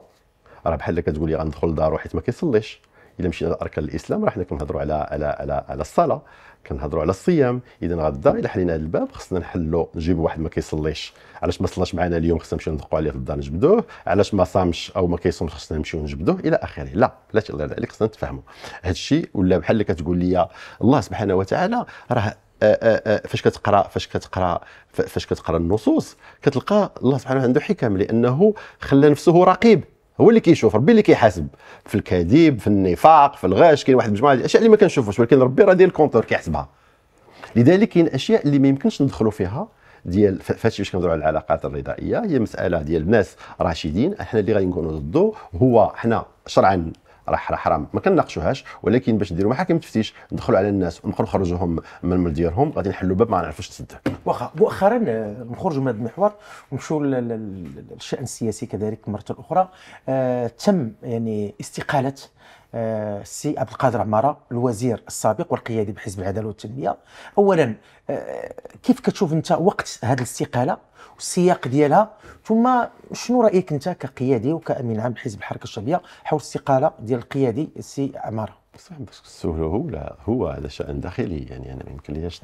راه بحال كتقول لي غندخل دارو حيت ما كيصليش الا مشينا لاركان الاسلام راه حنا كنهضروا على على على على الصلاه كنهضروا على الصيام اذا غدا الا حلينا هذا الباب خصنا نحلو نجيبوا واحد ما كيصليش علاش ما صلاش معنا اليوم خصنا نمشيو ندقوا عليه في الدار نجبدوه علاش ما صامش او ما كيصومش خصنا نمشيو نجبدوه الى اخره لا لا الله يرضي عليك خصنا نتفاهموا هذا الشيء ولا بحال اللي كتقول لي الله سبحانه وتعالى راه آه، آه، آه، فاش كتقرا فاش كتقرا فاش كتقرا النصوص كتلقى الله سبحانه عنده حكم لانه خلى نفسه رقيب هو اللي كيشوف ربي اللي كيحاسب في الكذب في النفاق في الغش كاين واحد المجموعه الاشياء اللي ما كنشوفوش ولكن ربي راه ديال الكونتور كيحسبها لذلك كاين اشياء اللي ما يمكنش ندخلوا فيها ديال فهادشي باش كنهضروا على العلاقات الرضائيه هي مساله ديال الناس راشدين احنا اللي غادي نكونوا ضده هو حنا شرعا راح راه حرام ما كنناقشوهاش ولكن باش نديروا محاكم تفتيش ندخلوا على الناس ونخرجوا نخرجوهم من ديالهم غادي نحلوا باب ما نعرفوش نسده واخا مؤخرا آه، نخرجوا من هذا المحور ونمشوا للشان السياسي كذلك مره اخرى آه تم يعني استقاله آه السي عبد القادر عماره الوزير السابق والقيادي بحزب العداله والتنميه اولا آه كيف كتشوف انت وقت هذه الاستقاله السياق ديالها ثم شنو رايك انت كقيادي وكامين عام حزب الحركه الشعبيه حول الاستقاله ديال القيادي السي عماره صح بس السؤال هو لا هو هذا شان داخلي يعني انا ما يمكنليش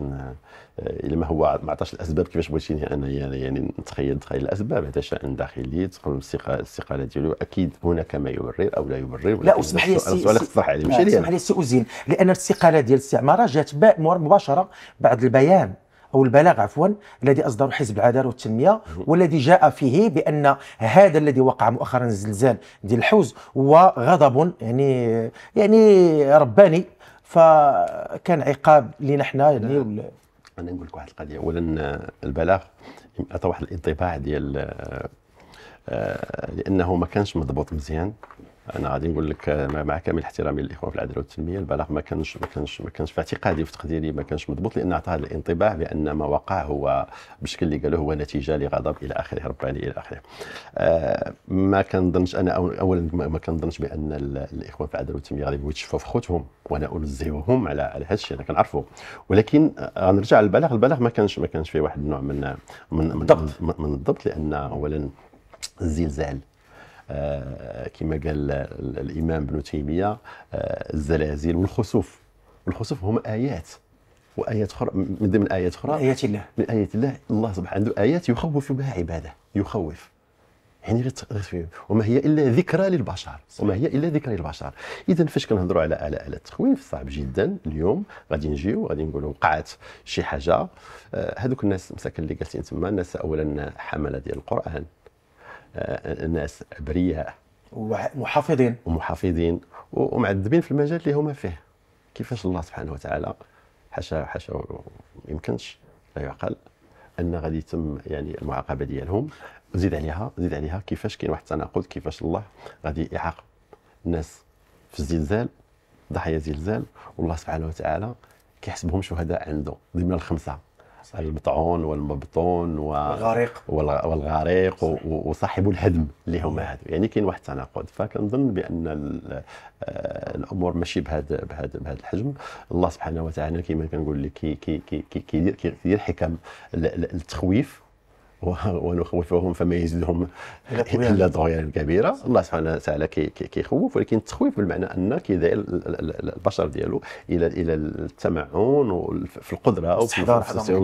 الا ما هو ما عطاش الاسباب كيفاش بغيتيني انا يعني, يعني نتخيل تخيل الاسباب هذا شان داخلي تقوم الاستقاله ديالو اكيد هناك ما يبرر او لا يبرر لا اسمح لي السؤال سؤال اقترح عليه ماشي اسمح لي سي اوزين لان الاستقاله ديال السي عماره جات مباشره بعد البيان أو البلاغ عفوا الذي أصدره حزب العدالة والتنمية والذي جاء فيه بأن هذا الذي وقع مؤخرا الزلزال ديال الحوز هو غضب يعني يعني رباني فكان عقاب لنا حنا يعني نعم. انا نقول لك واحد القضيه اولا البلاغ عطى واحد الانطباع ديال آه، لانه ما كانش مضبوط مزيان انا غادي نقول لك مع كامل احترامي للاخوان في العدل والتنميه البلاغ ما كانش ما كانش ما كانش في اعتقادي وفي تقديري ما كانش مضبوط لان اعطى هذا الانطباع بان ما وقع هو بالشكل اللي قالوه هو نتيجه لغضب الى اخره رباني الى اخره آه ما كنظنش انا اولا ما كنظنش بان الاخوان في العدل والتنميه غادي يتشفوا في خوتهم وانا انزههم على على هذا الشيء انا كنعرفه ولكن غنرجع للبلاغ البلاغ ما كانش ما كانش فيه واحد النوع من من من, من, من الضبط لان اولا الزلزال آه، كما قال الامام ابن تيميه آه، الزلازل والخسوف والخسوف هم ايات وايات اخرى من ضمن ايات اخرى من ايات الله من ايات الله الله سبحانه عنده ايات يخوف بها عباده يخوف يعني غير وما هي الا ذكرى للبشر وما هي الا ذكرى للبشر اذا فاش كنهضروا على على على التخويف صعب جدا اليوم غادي نجيو غادي نقولوا وقعت شي حاجه آه، هذوك الناس مساكن اللي جالسين تما الناس اولا حمله ديال القران آه، ناس ابرياء ومحافظين ومحافظين ومعذبين في المجال اللي هما فيه كيفاش الله سبحانه وتعالى حاشا حاشا يمكنش لا يعقل ان غادي يتم يعني المعاقبه ديالهم زيد عليها زيد عليها كيفاش كاين واحد التناقض كيفاش الله غادي يعاقب الناس في الزلزال ضحايا زلزال والله سبحانه وتعالى كيحسبهم شهداء عنده ضمن الخمسه البطعون والمبطون والغريق والغريق وصاحب الهدم اللي هما هادو يعني كاين واحد التناقض فكنظن بان آه، الامور ماشي بهذا بهذا بهذا الحجم الله سبحانه وتعالى كما كنقول لك كي كي كي كي كي كي حكم التخويف ونخوفهم فما يزيدهم الا طغيانا كبيره الله سبحانه وتعالى كيخوف ولكن التخويف بالمعنى ان كيدعي البشر ديالو الى الى التمعن في القدره او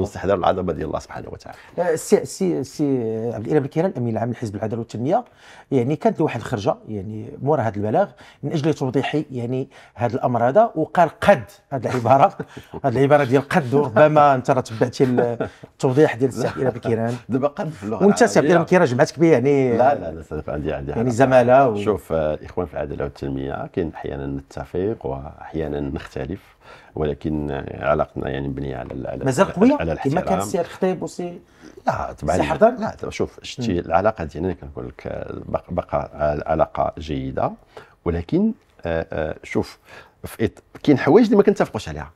استحضار العظمه ديال الله سبحانه وتعالى السي آه، سي سي عبد الاله بكيران الامين العام لحزب العداله والتنميه يعني كانت واحد الخرجه يعني مورا هذا البلاغ من اجل توضيح يعني هذا الامر هذا وقال قد هذه العباره هذه العباره ديال قد وربما انت تبعتي التوضيح ديال السي عبد الاله بكيران سابقا في اللغه وانت ديالهم كيراجع معك به يعني لا لا لا عندي عندي يعني زماله و... شوف الاخوان في العداله والتنميه كاين احيانا نتفق واحيانا نختلف ولكن علاقتنا يعني مبنيه على على مازال قويه على كما كان السي الخطيب وسي لا طبعا لا شوف شتي العلاقه ديالنا كنقول لك بقى علاقه جيده ولكن آه، آه، شوف كاين حوايج اللي ما كنتفقوش عليها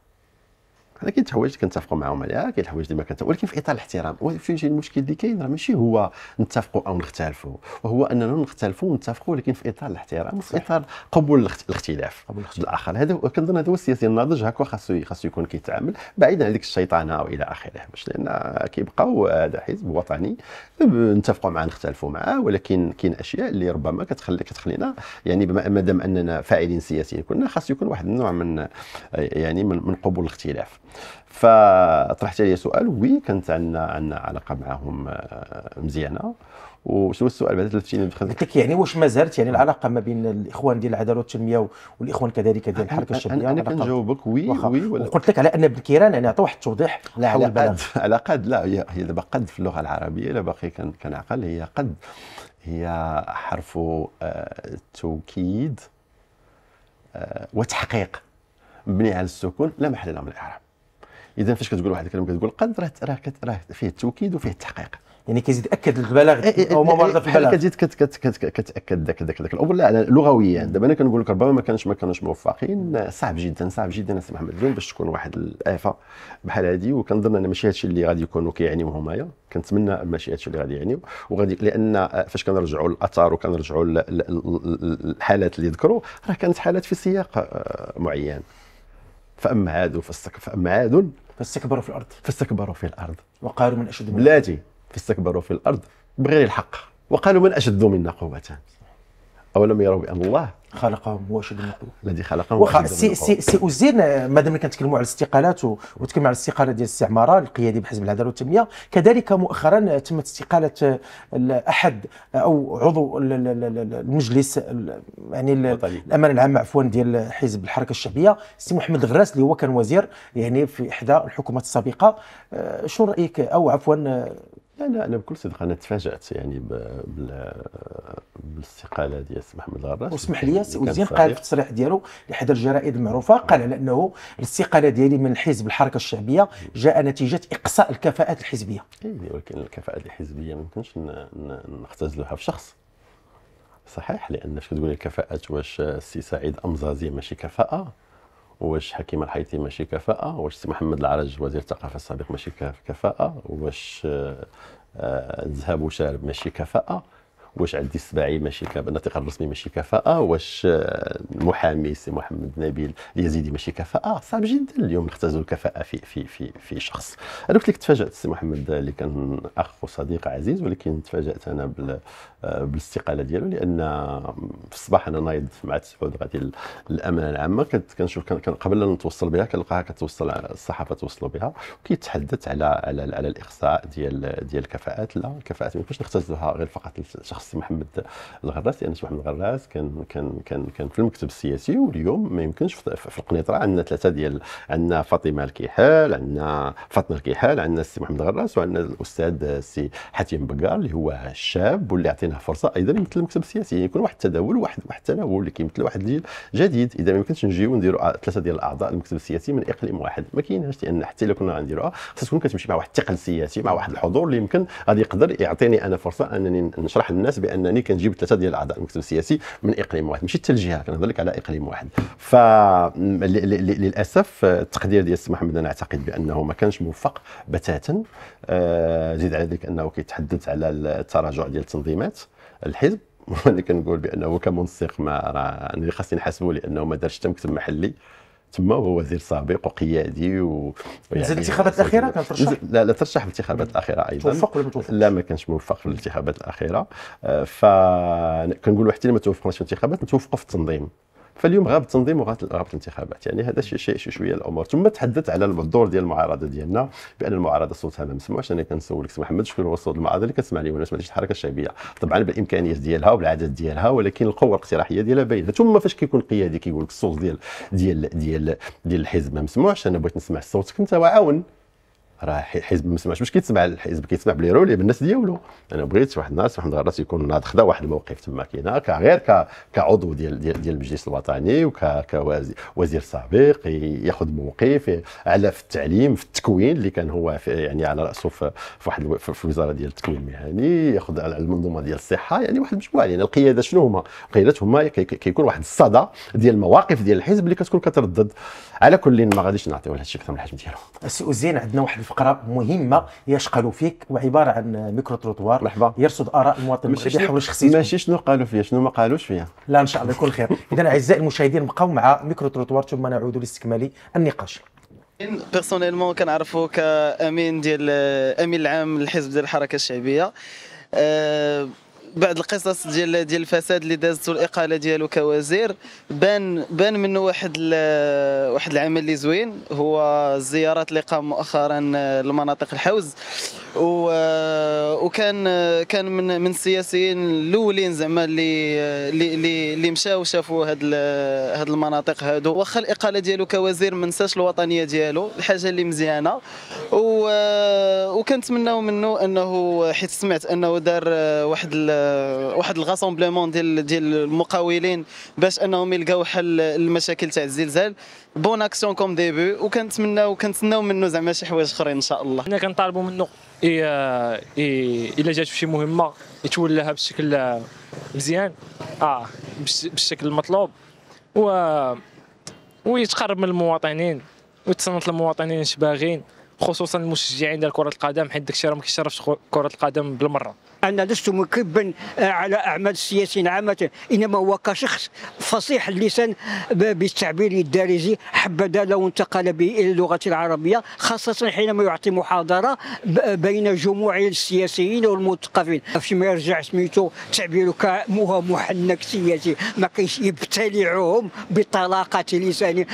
هذا كاين حوايج كنتفقوا معاهم عليها كاين حوايج اللي ما كنتفقوا ولكن في اطار الاحترام وفين المشكل اللي كاين راه ماشي هو نتفقوا او نختلفوا وهو اننا نختلفوا ونتفقوا ولكن في اطار الاحترام وفي اطار قبول الاختلاف قبول الاختلاف الاخر هذا كنظن هذا هو السياسي الناضج هكا خاصو خاصو يكون كيتعامل بعيدا على ديك الشيطانه والى اخره باش لان كيبقاو هذا حزب وطني نتفقوا معاه نختلفوا معاه ولكن كاين اشياء اللي ربما كتخلي كتخلينا يعني مادام اننا فاعلين سياسيين كنا خاص يكون واحد النوع من يعني من قبول الاختلاف فطرحت عليا سؤال وي كانت عندنا عندنا علاقه معاهم آه، مزيانه وشنو السؤال بعد تلفتيني قلت لك يعني واش ما زالت يعني العلاقه ما بين الاخوان ديال العداله والتنميه والاخوان كذلك ديال الحركه الشعبيه انا كنجاوبك وي وي وقلت لك على ان ابن كيران يعني عطى واحد التوضيح على قد على قد لا هي هي دابا قد في اللغه العربيه لا باقي كنعقل هي قد هي حرف آه، توكيد آه، وتحقيق مبني على السكون لا محل له من الاعراب اذا فاش كتقول واحد الكلام كتقول قد راه راه راه فيه التوكيد وفيه التحقيق يعني كيزيد اكد البلاغ إيه، إيه، او مبالغه إيه، في البلاغ كتزيد كتاكد ذاك ذاك ذاك الامر لغويا دابا انا كنقول لك ربما ما كانش ما كانوش موفقين صعب جدا صعب جدا اسي محمد اليوم باش تكون واحد الافه بحال هذه وكنظن ان ماشي هادشي اللي غادي يكونوا كيعنيو هما كنتمنى ماشي هادشي اللي غادي يعنيو وغادي لان فاش كنرجعوا للاثار وكنرجعوا للحالات اللي ذكروا راه كانت حالات في سياق آه، معين فاما عاد فاستك... فأم عاد فاستكبروا في الأرض فاستكبروا في الأرض وقالوا من أشد منا بلاتي فاستكبروا في الأرض بغير الحق وقالوا من أشد منا قوة اولم يروا بان الله خلقهم هو اشد الذي خلقهم واخا سي سي سي اوزين مادام كنتكلموا على الاستقالات وتكلم على الاستقاله ديال الاستعماره القيادي بحزب العداله والتنميه كذلك مؤخرا تمت استقاله احد او عضو المجلس يعني الامان العام عفوا ديال حزب الحركه الشعبيه سي محمد غراس اللي هو كان وزير يعني في احدى الحكومات السابقه آه، شو رايك او عفوا لا لا انا بكل صدق انا تفاجات يعني بالاستقاله ديال السي محمد الغراس واسمح لي السي وزين قال في التصريح ديالو لحد الجرائد المعروفه قال على انه الاستقاله ديالي من الحزب الحركه الشعبيه جاء نتيجه اقصاء الكفاءات الحزبيه اي ولكن الكفاءات الحزبيه ما يمكنش نختزلوها في شخص صحيح لان كتقول الكفاءات واش السي سعيد امزازي ماشي كفاءه واش حكيم الحيتي ماشي كفاءه واش سي محمد العرج وزير الثقافه السابق ماشي كفاءه واش آه، ذهب وشارب ماشي كفاءه واش عدي السباعي ماشي كفاءه الناطق الرسمي ماشي كفاءه واش آه، المحامي سي محمد نبيل اليزيدي ماشي كفاءه صعب جدا اليوم نختزلوا الكفاءه في في في في شخص انا قلت لك تفاجات سي محمد اللي كان اخ وصديق عزيز ولكن تفاجات انا بال آه، بالاستقاله ديالو لان في الصباح انا نايض مع تسعود غادي للامانه العامه كنت كنشوف كان قبل ان نتوصل بها كنلقاها كتوصل الصحافه توصلوا بها كيتحدث على على على الاخصاء ديال ديال الكفاءات لا الكفاءات ما يمكنش نختزلها غير فقط لشخص محمد الغراس يعني لان محمد الغراس كان كان كان كان في المكتب السياسي واليوم ما يمكنش في القنيطره عندنا ثلاثه ديال عندنا فاطمه الكيحال عندنا فاطمه الكيحال عندنا السي محمد الغراس وعندنا الاستاذ السي حاتم بقار اللي هو الشاب واللي عطينا عطيناه فرصه ايضا يمثل المكتب السياسي يعني يكون واحد التداول واحد واحد التناول اللي كيمثل واحد الجيل جديد اذا ما يمكنش نجيو نديروا ثلاثه ديال الاعضاء المكتب السياسي من اقليم واحد ما كايناش لان حتى الا كنا غنديروها خصها تكون كتمشي مع واحد الثقل سياسي مع واحد الحضور اللي يمكن غادي يقدر يعطيني انا فرصه انني نشرح للناس بانني كنجيب ثلاثه ديال اعضاء المكتب السياسي من اقليم واحد ماشي حتى الجهه كنهضر لك على اقليم واحد ف للاسف آه، التقدير ديال السي محمد انا اعتقد بانه ما كانش موفق بتاتا آه، زيد على ذلك انه كيتحدث على التراجع ديال التنظيمات الحزب وانا كنقول بانه كمنسق ما راه انا يعني خاصني نحاسبه لانه ما دارش حتى مكتب محلي تما هو وزير سابق وقيادي و يعني نزل الانتخابات الاخيره كان ترشح؟ لا لا ترشح في الانتخابات الاخيره ايضا توفق ولا ما توفقش؟ لا ما كانش موفق في الانتخابات الاخيره آه، فكنقولوا حتى اللي ما توفقناش في الانتخابات نتوفقوا في التنظيم فاليوم غاب التنظيم وغابت الانتخابات يعني هذا شيء شيء شي شويه الامور ثم تحدثت على الدور ديال المعارضه ديالنا بان المعارضه صوتها ما مسموعش انا كنسولك سي محمد شكون هو صوت المعارضه اللي كتسمعني ما سمعتش الحركه الشعبيه طبعا بالامكانيات ديالها وبالعدد ديالها ولكن القوه الاقتراحيه ديالها باينه ثم فاش كيكون قيادي كيقول لك الصوت ديال ديال ديال ديال الحزب ما مسموعش انا بغيت نسمع صوتك انت وعاون راه حزب ما سمعش كيتسمع الحزب كيتسمع بليرولي بالناس ديالو انا بغيت واحد الناس واحد النهار يكون ناض خدا واحد الموقف تما كاين كغير كعضو ديال ديال, المجلس الوطني وكوزير وزير سابق ياخذ موقف على في التعليم في التكوين اللي كان هو في يعني على راسه في, واحد في الوزاره ديال التكوين المهني ياخذ على المنظومه ديال الصحه يعني واحد المجموعه يعني القياده شنو هما القيادات هما كيكون واحد الصدى ديال المواقف ديال الحزب اللي كتكون كتردد على كل ما غاديش نعطيو لهذا الشيء اكثر من الحجم ديالو السؤال زين عندنا واحد فقره مهمه يشقل فيك وعباره عن ميكرو تروتوار لحظه يرصد اراء المواطن المغربي حول شخصيته ماشي شنو قالوا فيا شنو ما قالوش فيا لا ان شاء الله كل خير اذا اعزائي المشاهدين بقاو مع ميكرو تروتوار ثم نعود لاستكمال النقاش بيرسونيلمون كنعرفو كامين ديال امين العام للحزب ديال الحركه الشعبيه أه بعض القصص ديال ديال الفساد اللي دازت والاقاله ديالو كوزير بان بان منه واحد واحد العمل اللي زوين هو الزيارات اللي قام مؤخرا لمناطق الحوز وكان كان من من السياسيين الاولين زعما اللي اللي اللي مشاو شافوا هاد هاد المناطق هادو واخا الاقاله ديالو كوزير ما نساش الوطنيه ديالو الحاجه اللي مزيانه وكنتمناو منه انه حيت سمعت انه دار واحد آه، واحد الغاسومبليمون ديال ديال المقاولين باش انهم يلقاو حل المشاكل تاع الزلزال بون اكسيون كوم ديبي وكنتمناو كنتسناو منه زعما شي حوايج اخرين ان شاء الله حنا كنطالبوا منه الا آه، اي الا جات شي مهمه يتولاها بشكل آه، مزيان اه بالشكل المطلوب و ويتقرب من المواطنين ويتصنت المواطنين اش باغين خصوصا المشجعين ديال كره القدم حيت داكشي راه ما كيشرفش كره القدم بالمره انا لست مكبا آه، على اعمال السياسيين عامه انما هو كشخص فصيح اللسان بالتعبير الدارجي حبذا لو انتقل به الى اللغه العربيه خاصه حينما يعطي محاضره بين جموع السياسيين والمثقفين فيما يرجع سميتو تعبيره هو محنك سياسي ما كاينش يبتلعهم بطلاقه لسانه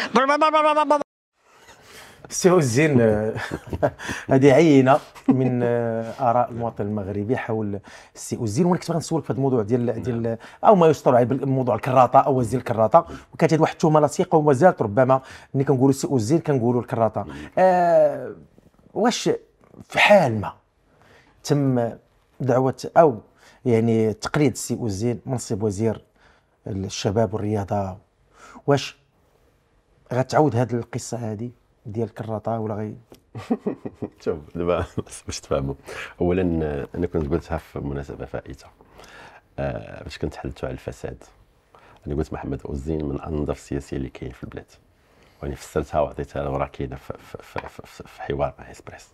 سي الزين آه، هذه عينه من آه، اراء المواطن المغربي حول السي الزين وانا كنت باغي نسولك في هذا الموضوع ديال نعم. ديال آه، او ما يشتهر موضوع الكراطه او وزير الكراطه وكانت واحد التهمه لصيقه وما زالت ربما ملي كنقولوا السي الزين كنقولوا الكراطه نعم. آه واش في حال ما تم دعوه او يعني تقليد السي الزين منصب وزير الشباب والرياضه واش غتعود هذه القصه هذه ديال كراطه ولا غي شوف دابا باش تفهموا اولا انا كنت قلتها في مناسبه فائته باش آه، كنت حلتو على الفساد انا قلت محمد اوزين من انظف السياسيين اللي كاين في البلاد وانا فسرتها وعطيتها له كاينه في, في, في, في, في حوار مع اسبريس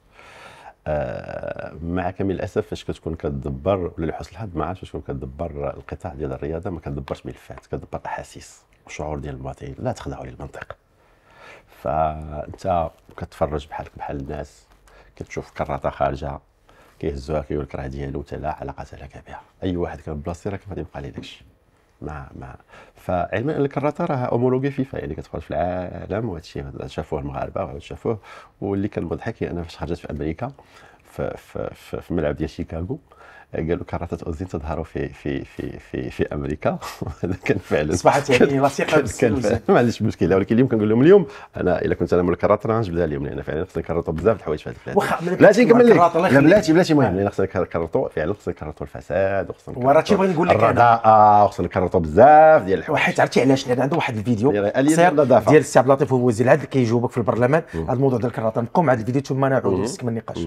آه، مع كامل الاسف فاش كتكون كتدبر ولا لحسن الحظ ما عرفتش فاش كتكون كتدبر القطاع ديال الرياضه ما كتدبرش ملفات كتدبر احاسيس وشعور ديال المواطنين لا تخضعوا للمنطق فانت كتفرج بحالك بحال الناس كتشوف كراطه خارجه كيهزوها كيقول لك راه ديالو انت لا علاقه لك بها اي واحد كان بلاصتي راه غادي يبقى لي داكشي ما ما فعلما ان الكراطه راه اومولوغي فيفا يعني كتخرج في العالم وهذا الشيء شافوه المغاربه شافوه واللي كان مضحك هي انا فاش خرجت في امريكا في, في, في, في ملعب ديال شيكاغو قالوا كراتات اوزين تظهروا في في في في في امريكا هذا كان فعلا اصبحت يعني لصيقه بالسلوزه ما عنديش مشكله ولكن اليوم كنقول لهم اليوم انا الا كنت انا من الكراط راه نجبدها اليوم لان فعلا خصنا نكرطوا بزاف الحوايج في هذا البلاد واخا بلاتي نكمل لك لا بلاتي بلاتي المهم لان خصنا نكرطوا فعلا خصنا نكرطوا الفساد وخصنا نكرطوا وراه بغيت نقول لك الرداءة وخصنا نكرطوا بزاف ديال الحوايج حيت عرفتي علاش لان عنده واحد الفيديو ديال السي عبد اللطيف هو وزير هذا اللي كيجاوبك في البرلمان هذا الموضوع ديال الكراطه نبقاو مع هذا الفيديو ثم نعود نسكن النقاش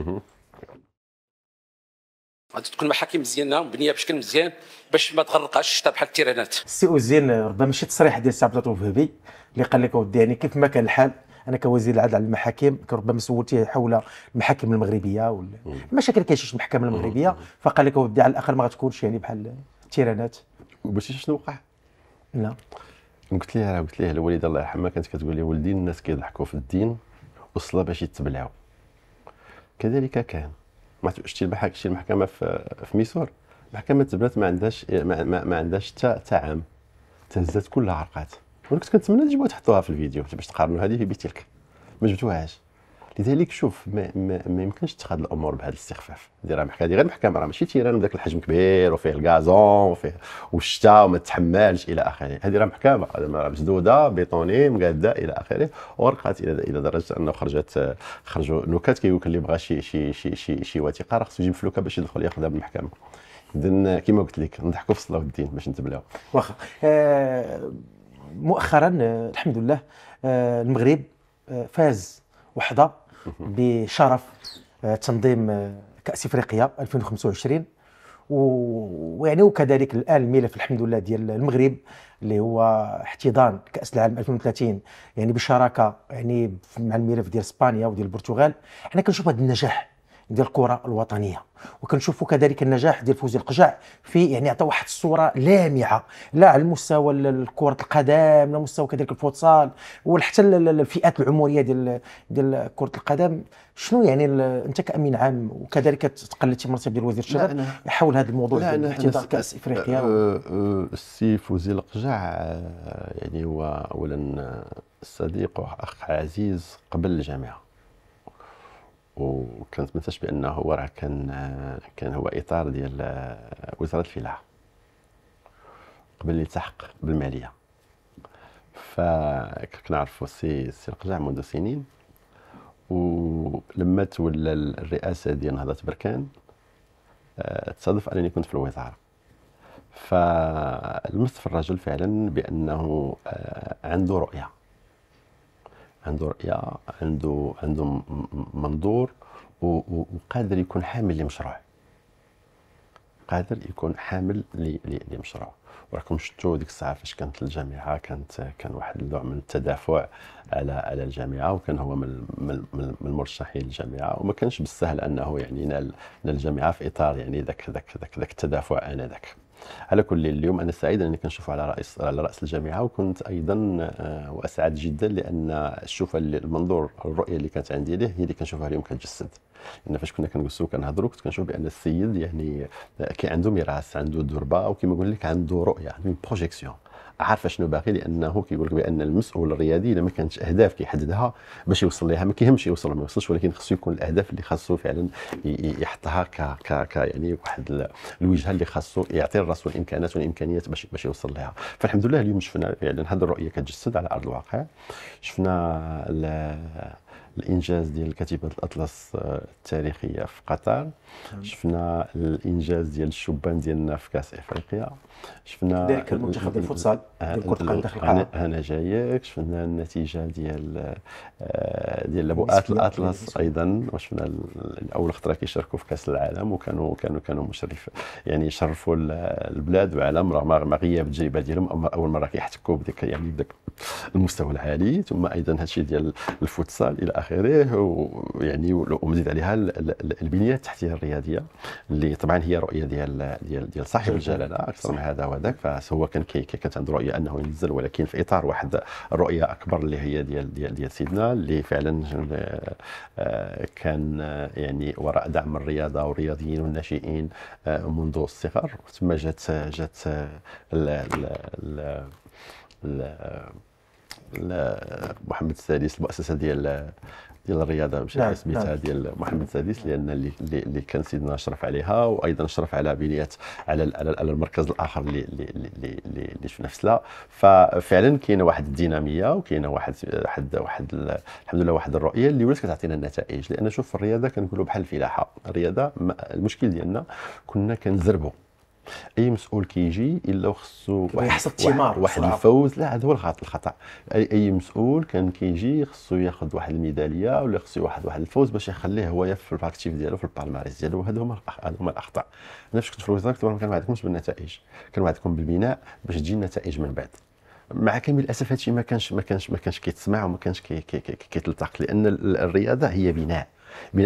غادي تكون محاكم مزيانه مبنيه بشكل مزيان باش ما تغرقهاش الشتاء بحال التيرانات السي اوزين ربما ماشي تصريح ديال السي عبد اللطيف الوهبي اللي قال لك ودي يعني كيف ما كان الحال انا كوزير العدل على المحاكم ربما سولتيه حول المحاكم المغربيه المشاكل في المحكمه المغربيه فقال لك ودي على الاخر ما غتكونش يعني بحال التيرانات وباش شنو وقع؟ لا قلت لها قلت لها الوالده الله يرحمها كانت كتقول لي ولدي الناس كيضحكوا في الدين والصلاه باش يتبلعوا كذلك كان ما شتي بحال شتي المحكمه في في ميسور المحكمه تبنات ما عندهاش ما, ما, ما عندهاش حتى تعام تهزات كلها عرقات وانا كنت كنتمنى تجيبوها تحطوها في الفيديو باش تقارنوا هذه بتلك ما جبتوهاش لذلك شوف ما, ما, ما يمكنش تاخذ الامور بهذا الاستخفاف دير محكمه دي غير محكمه راه ماشي تيران بداك الحجم كبير وفيه الكازون وفيه والشتاء وما تحملش الى اخره هذه راه محكمه راه مسدوده بيطوني مقاده الى اخره ورقات الى الى درجه انه خرجت خرجوا نكات كيقول اللي بغى شي شي شي شي, شي وثيقه راه خصو يجيب فلوكه باش يدخل ياخذها من المحكمه اذا كما قلت لك نضحكوا في الصلاه والدين باش نتبلاو واخا آه مؤخرا الحمد لله آه المغرب آه فاز وحده بشرف آه، تنظيم آه، كاس افريقيا 2025 ويعني وكذلك الان الملف الحمد لله ديال المغرب اللي هو احتضان كاس العالم 2030 يعني بشراكه يعني مع الملف ديال اسبانيا وديال البرتغال حنا كنشوف هذا النجاح ديال الكره الوطنيه وكنشوفوا كذلك النجاح ديال فوزي القجع في يعني عطى واحد الصوره لامعه لا على المستوى كره القدم لا مستوى كذلك الفوتسال وحتى الفئات العمريه ديال ديال كره القدم شنو يعني انت كامين عام وكذلك تقلدتي مرتب ديال وزير الشباب حول هذا الموضوع ديال احتضان كاس افريقيا أه، أه، السي فوزي القجع آه، يعني هو اولا صديق واخ عزيز قبل الجامعه وكنت تنساش بانه هو راه كان كان هو اطار ديال آه، وزاره الفلاحه قبل اللي بالماليه فكنعرفو سي السي القلاع منذ سنين ولما تولى الرئاسه ديال نهضه بركان آه، تصادف انني كنت في الوزاره فلمست في الرجل فعلا بانه آه، عنده رؤيه عنده رؤيه عنده عنده منظور وقادر يكون حامل لمشروع قادر يكون حامل لمشروع وراكم شفتوا ديك الساعه فاش كانت الجامعه كانت كان واحد النوع من التدافع على على الجامعه وكان هو من من المرشحين للجامعه وما كانش بالسهل انه يعني نال الجامعه في اطار يعني ذاك ذاك ذاك التدافع انذاك على كل اليوم انا سعيد اني كنشوف على راس على راس الجامعه وكنت ايضا آه، واسعد جدا لان الشوفه المنظور الرؤيه اللي كانت عندي ليه هي اللي كنشوفها اليوم كتجسد لان فاش كنا كنجلسوا كنهضروا كنت كنشوف بان السيد يعني آه، كي عنده ميراث عنده دربه وكما نقول لك عنده رؤيه عنده بروجيكسيون عارفه شنو باغي لانه كيقول لك بان المسؤول الرياضي الا ما كانتش اهداف كيحددها باش يوصل ليها ما كيهمش يوصل ما يوصلش ولكن خصو يكون الاهداف اللي خاصو فعلا يحطها ك ك ك يعني واحد الوجهه اللي خاصو يعطي راسو الامكانات والامكانيات باش باش يوصل لها فالحمد لله اليوم شفنا فعلا هذه الرؤيه كتجسد على ارض الواقع شفنا الانجاز ديال كتيبه الاطلس التاريخيه في قطر نعم. شفنا الانجاز ديال الشبان ديالنا في كاس افريقيا شفنا ذلك المنتخب الفوتسال كره داخل القاعه هنا جايك شفنا النتيجه ديال آه، ديال لبؤات الاطلس ايضا وشفنا اول خطره كيشاركوا في كاس العالم وكانوا كانوا كانوا مشرف يعني شرفوا البلاد وعالم رغم غياب التجربه ديالهم اول مره كيحتكوا بديك يعني بداك المستوى العالي ثم ايضا هذا الشيء ديال الفوتسال الى اخره ويعني ومزيد عليها البنيه التحتيه الرياضيه اللي طبعا هي رؤيه ديال ديال ديال صاحب الجلاله اكثر من هذا وذاك فهو كان كي كانت عنده رؤيه انه ينزل ولكن في اطار واحد الرؤيه اكبر اللي هي ديال ديال ديال سيدنا اللي فعلا آه، كان آه، يعني وراء دعم الرياضه والرياضيين والناشئين آه، منذ الصغر ثم جات جات ال ال ال ال محمد السادس المؤسسه ديال ديال الرياضه مش نعم. سميتها نعم. ديال محمد السادس لان اللي كان سيدنا اشرف عليها وايضا اشرف على بنيات على على المركز الاخر اللي اللي اللي في نفسلا ففعلا كاينه واحد الديناميه وكاينه واحد واحد واحد الحمد لله واحد الرؤيه اللي ولات كتعطينا النتائج لان شوف الرياضه كنقولوا بحال الفلاحه الرياضه المشكل ديالنا كنا كنزربوا اي مسؤول كيجي الا وخصو واحد يحصد الثمار واحد الفوز لا هذا هو الخطا الخطا اي اي مسؤول كان كيجي خصو ياخذ واحد الميداليه ولا خصو واحد واحد الفوز باش يخليه هو في الباكتيف ديالو في البالماريس ديالو هذو هما هذو هما الاخطاء انا فاش كنت في الوزاره كنت ما كنوعدكمش بالنتائج كنوعدكم بالبناء باش تجي النتائج من بعد مع كامل الاسف هادشي ما كانش ما كانش ما كانش كيتسمع وما كانش كيتلتق كي كي كي لان الرياضه هي بناء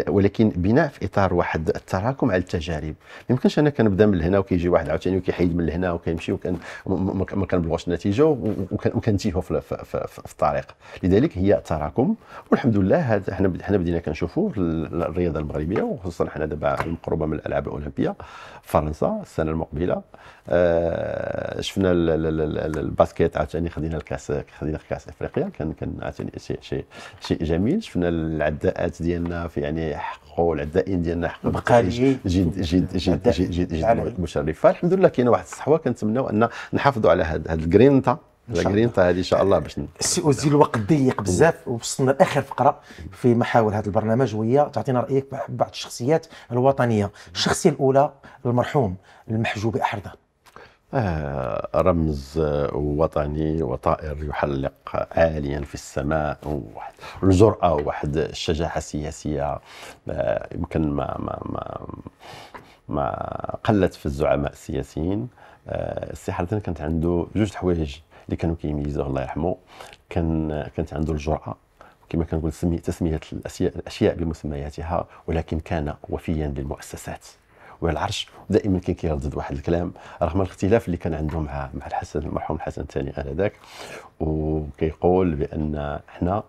ولكن بناء في اطار واحد التراكم على التجارب ما يمكنش انا كنبدا من هنا وكيجي واحد عاوتاني وكيحيد من هنا وكيمشي وكان ما كنبلغوش النتيجه وكنتيهو في, في, في, في الطريق لذلك هي تراكم والحمد لله هذا حنا حنا بدينا كنشوفوا الرياضه المغربيه وخصوصا حنا دابا مقربه من الالعاب الاولمبيه فرنسا السنه المقبله آه شفنا الباسكيت عاوتاني خدينا الكاس خدينا كاس افريقيا كان كان عاوتاني شيء شيء جميل شفنا العداءات ديالنا في يعني حققوا العدائين ديالنا حققوا بقالي جد جد جد جد, جد مشرفه الحمد لله كاينه واحد الصحوه كنتمناو ان نحافظوا على هذا الجرينتا الجرينتا هذه ان شاء الله باش السي اوزي الوقت ضيق بزاف وصلنا لاخر فقره في محاور هذا البرنامج وهي تعطينا رايك بعض الشخصيات الوطنيه الشخصيه الاولى المرحوم المحجوب احردان آه، رمز وطني وطائر يحلق عاليا في السماء واحد الجرأة وواحد الشجاعة السياسية آه، يمكن ما ما ما ما قلت في الزعماء السياسيين آه، السي حردن كانت عنده جوج حوايج اللي كانوا كيميزوه الله يرحمه كان كانت عنده الجرأة كما كنقول تسمية الأشياء بمسمياتها ولكن كان وفيا للمؤسسات العرش دائما كان كيردد واحد الكلام رغم الاختلاف اللي كان عنده مع مع الحسن المرحوم الحسن الثاني انذاك وكيقول بان احنا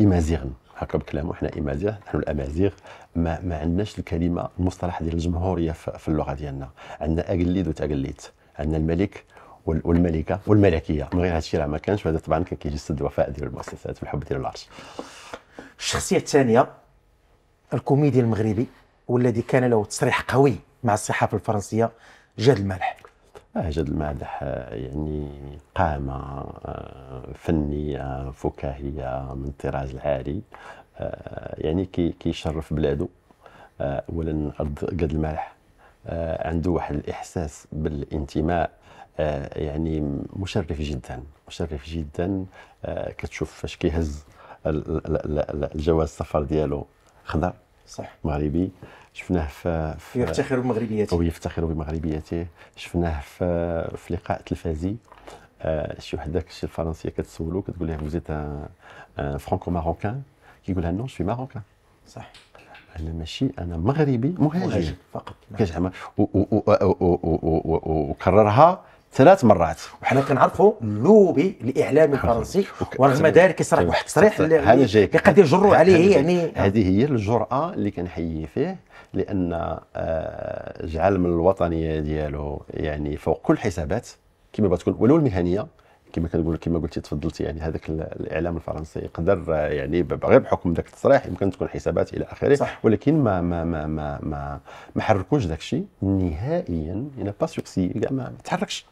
امازيغ هكا بكلامه احنا امازيغ نحن الامازيغ ما ما عندناش الكلمه المصطلح ديال الجمهوريه في اللغه ديالنا عندنا اقليد وتقليد عندنا الملك والملكه والملكيه من غير هذا الشيء راه ما كانش وهذا طبعا كان كيجسد الوفاء ديال المؤسسات والحب ديال العرش الشخصيه الثانيه الكوميدي المغربي والذي كان له تصريح قوي مع الصحافه الفرنسيه جاد المالح آه، جاد المالح آه، يعني قامة آه، فنية فكاهية من الطراز العالي يعني كيشرف بلاده اولا جاد المالح عنده واحد الاحساس بالانتماء يعني مشرف جدا مشرف جدا كتشوف فاش كيهز الجواز السفر ديالو خضر صح مغربي شفناه في, في يفتخر بمغربيته ويفتخر يفتخر بمغربيته شفناه في, في لقاء تلفازي آه، شي وحده كشي الفرنسيه كتسولو كتقول لها فوزيت فرانكو ماروكان كيقول لها نو شوي ماروكان صح انا ماشي انا مغربي مهاجر فقط كزعما وكررها ثلاث مرات وحنا كنعرفوا اللوبي الاعلامي الفرنسي ورغم ذلك يصرح طيب، واحد التصريح طيب. اللي قد يجروا عليه يعني هذه هي الجراه اللي كنحيي فيه لان جعل آه، من الوطنيه ديالو يعني فوق كل الحسابات كما تكون ولو المهنيه كما كنقول كما قلتي تفضلتي يعني هذاك الاعلام الفرنسي قدر آه، يعني غير بحكم ذاك التصريح يمكن تكون حسابات الى اخره ولكن ما ما ما ما ما, ما حركوش ذاك الشيء نهائيا يعني با كاع ما تحركش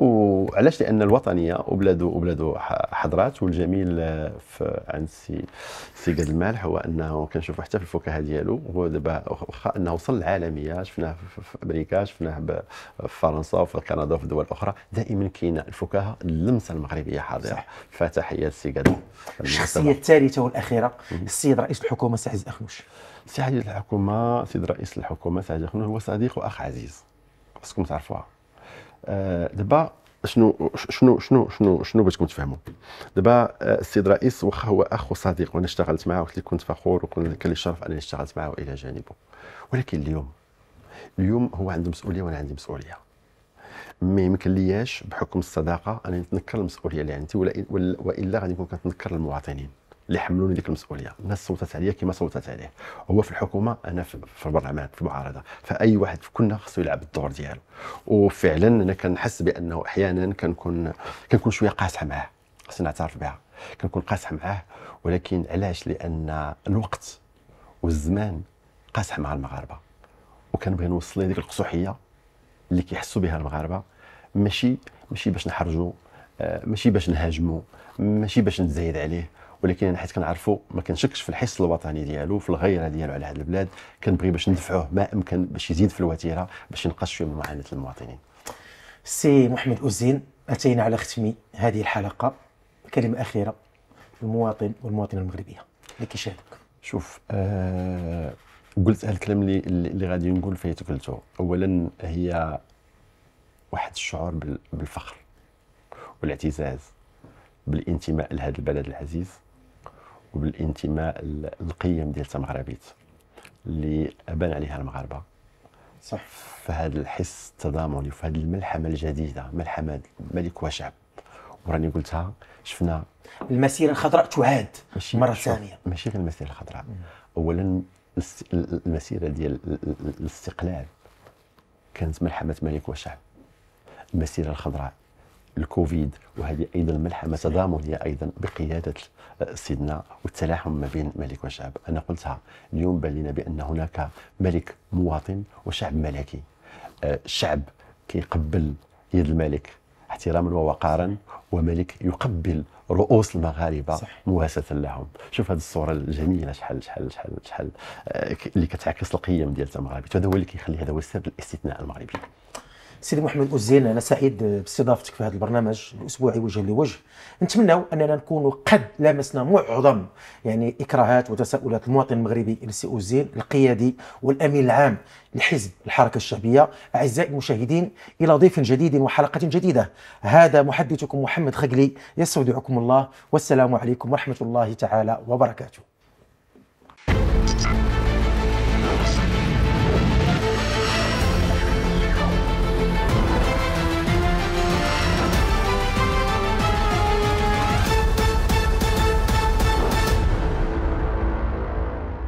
وعلاش لان الوطنيه وبلادو وبلادو حضرات والجميل في عند سي سي قاد المالح هو انه كنشوفوا حتى في الفكاهه ديالو هو دابا واخا انه وصل للعالميه شفناه في امريكا شفناه في فرنسا وفي كندا وفي دول اخرى دائما كاين الفكاهه اللمسه المغربيه حاضره فتحيه سي قاد الشخصيه الثالثه والاخيره السيد رئيس الحكومه سي عزيز اخنوش سي عزيز الحكومه سيد رئيس الحكومه سي عزيز اخنوش هو صديق واخ عزيز خصكم تعرفوها آه، دابا شنو شنو شنو شنو شنو بغيتكم تفهموا دابا آه، السيد رئيس واخا هو اخ وصديق وانا اشتغلت معاه وقت اللي كنت فخور وكان لي الشرف انني اشتغلت معاه والى جانبه ولكن اليوم اليوم هو عنده مسؤوليه وانا عندي مسؤوليه ما يمكن لياش بحكم الصداقه انني نتنكر المسؤوليه اللي عندي ولا والا غادي نكون كنتنكر المواطنين اللي حملوني ديك المسؤوليه الناس صوتت عليا كما صوتت عليه هو في الحكومه انا في البرلمان في المعارضه فاي واحد كنا خصو يلعب الدور ديالو وفعلا انا كنحس بانه احيانا كنكون كنكون شويه قاصح معاه خصني نعترف بها كنكون قاصح معاه ولكن علاش لان الوقت والزمان قاسح مع المغاربه وكنبغي نوصل لديك القصوحيه اللي كيحسوا بها المغاربه ماشي ماشي باش نحرجوا آه، ماشي باش نهاجموا ماشي باش نتزايد عليه ولكن انا حيت كنعرفو ما كنشكش في الحس الوطني ديالو في الغيره ديالو على هذه البلاد كنبغي باش ندفعوه ما امكن باش يزيد في الوتيره باش ينقص شويه من معاناه المواطنين سي محمد اوزين اتينا على ختم هذه الحلقه كلمه اخيره للمواطن والمواطنه المغربيه اللي كيشاهدك شوف آه قلت الكلام اللي اللي غادي نقول فيه قلته اولا هي واحد الشعور بالفخر والاعتزاز بالانتماء لهذا البلد العزيز وبالانتماء القيم ديال تمغربيت اللي ابان عليها المغاربه صح في هذا الحس التضامني وفي هذه الملحمه الجديده ملحمه ملك وشعب وراني قلتها شفنا المسيره الخضراء تعاد مره ثانيه ماشي غير المسيره الخضراء اولا المسيره ديال الاستقلال كانت ملحمه ملك وشعب المسيره الخضراء الكوفيد وهذه ايضا ملحمه تضامنيه ايضا بقياده آه، سيدنا والتلاحم ما بين ملك وشعب انا قلتها اليوم بان بان هناك ملك مواطن وشعب ملكي الشعب آه، كيقبل يد الملك احتراما ووقارا وملك يقبل رؤوس المغاربه مواساه لهم شوف هذه الصوره الجميله شحال شحال شحال شحال آه، اللي كتعكس القيم ديال المغاربه هذا هو اللي كيخلي هذا هو سر الاستثناء المغربي سيدي محمد أوزين أنا سعيد باستضافتك في هذا البرنامج الأسبوعي وجه لوجه نتمنى أننا نكون قد لامسنا معظم يعني إكراهات وتساؤلات المواطن المغربي السي أوزين القيادي والأمين العام لحزب الحركة الشعبية أعزائي المشاهدين إلى ضيف جديد وحلقة جديدة هذا محدثكم محمد خجلي يستودعكم الله والسلام عليكم ورحمة الله تعالى وبركاته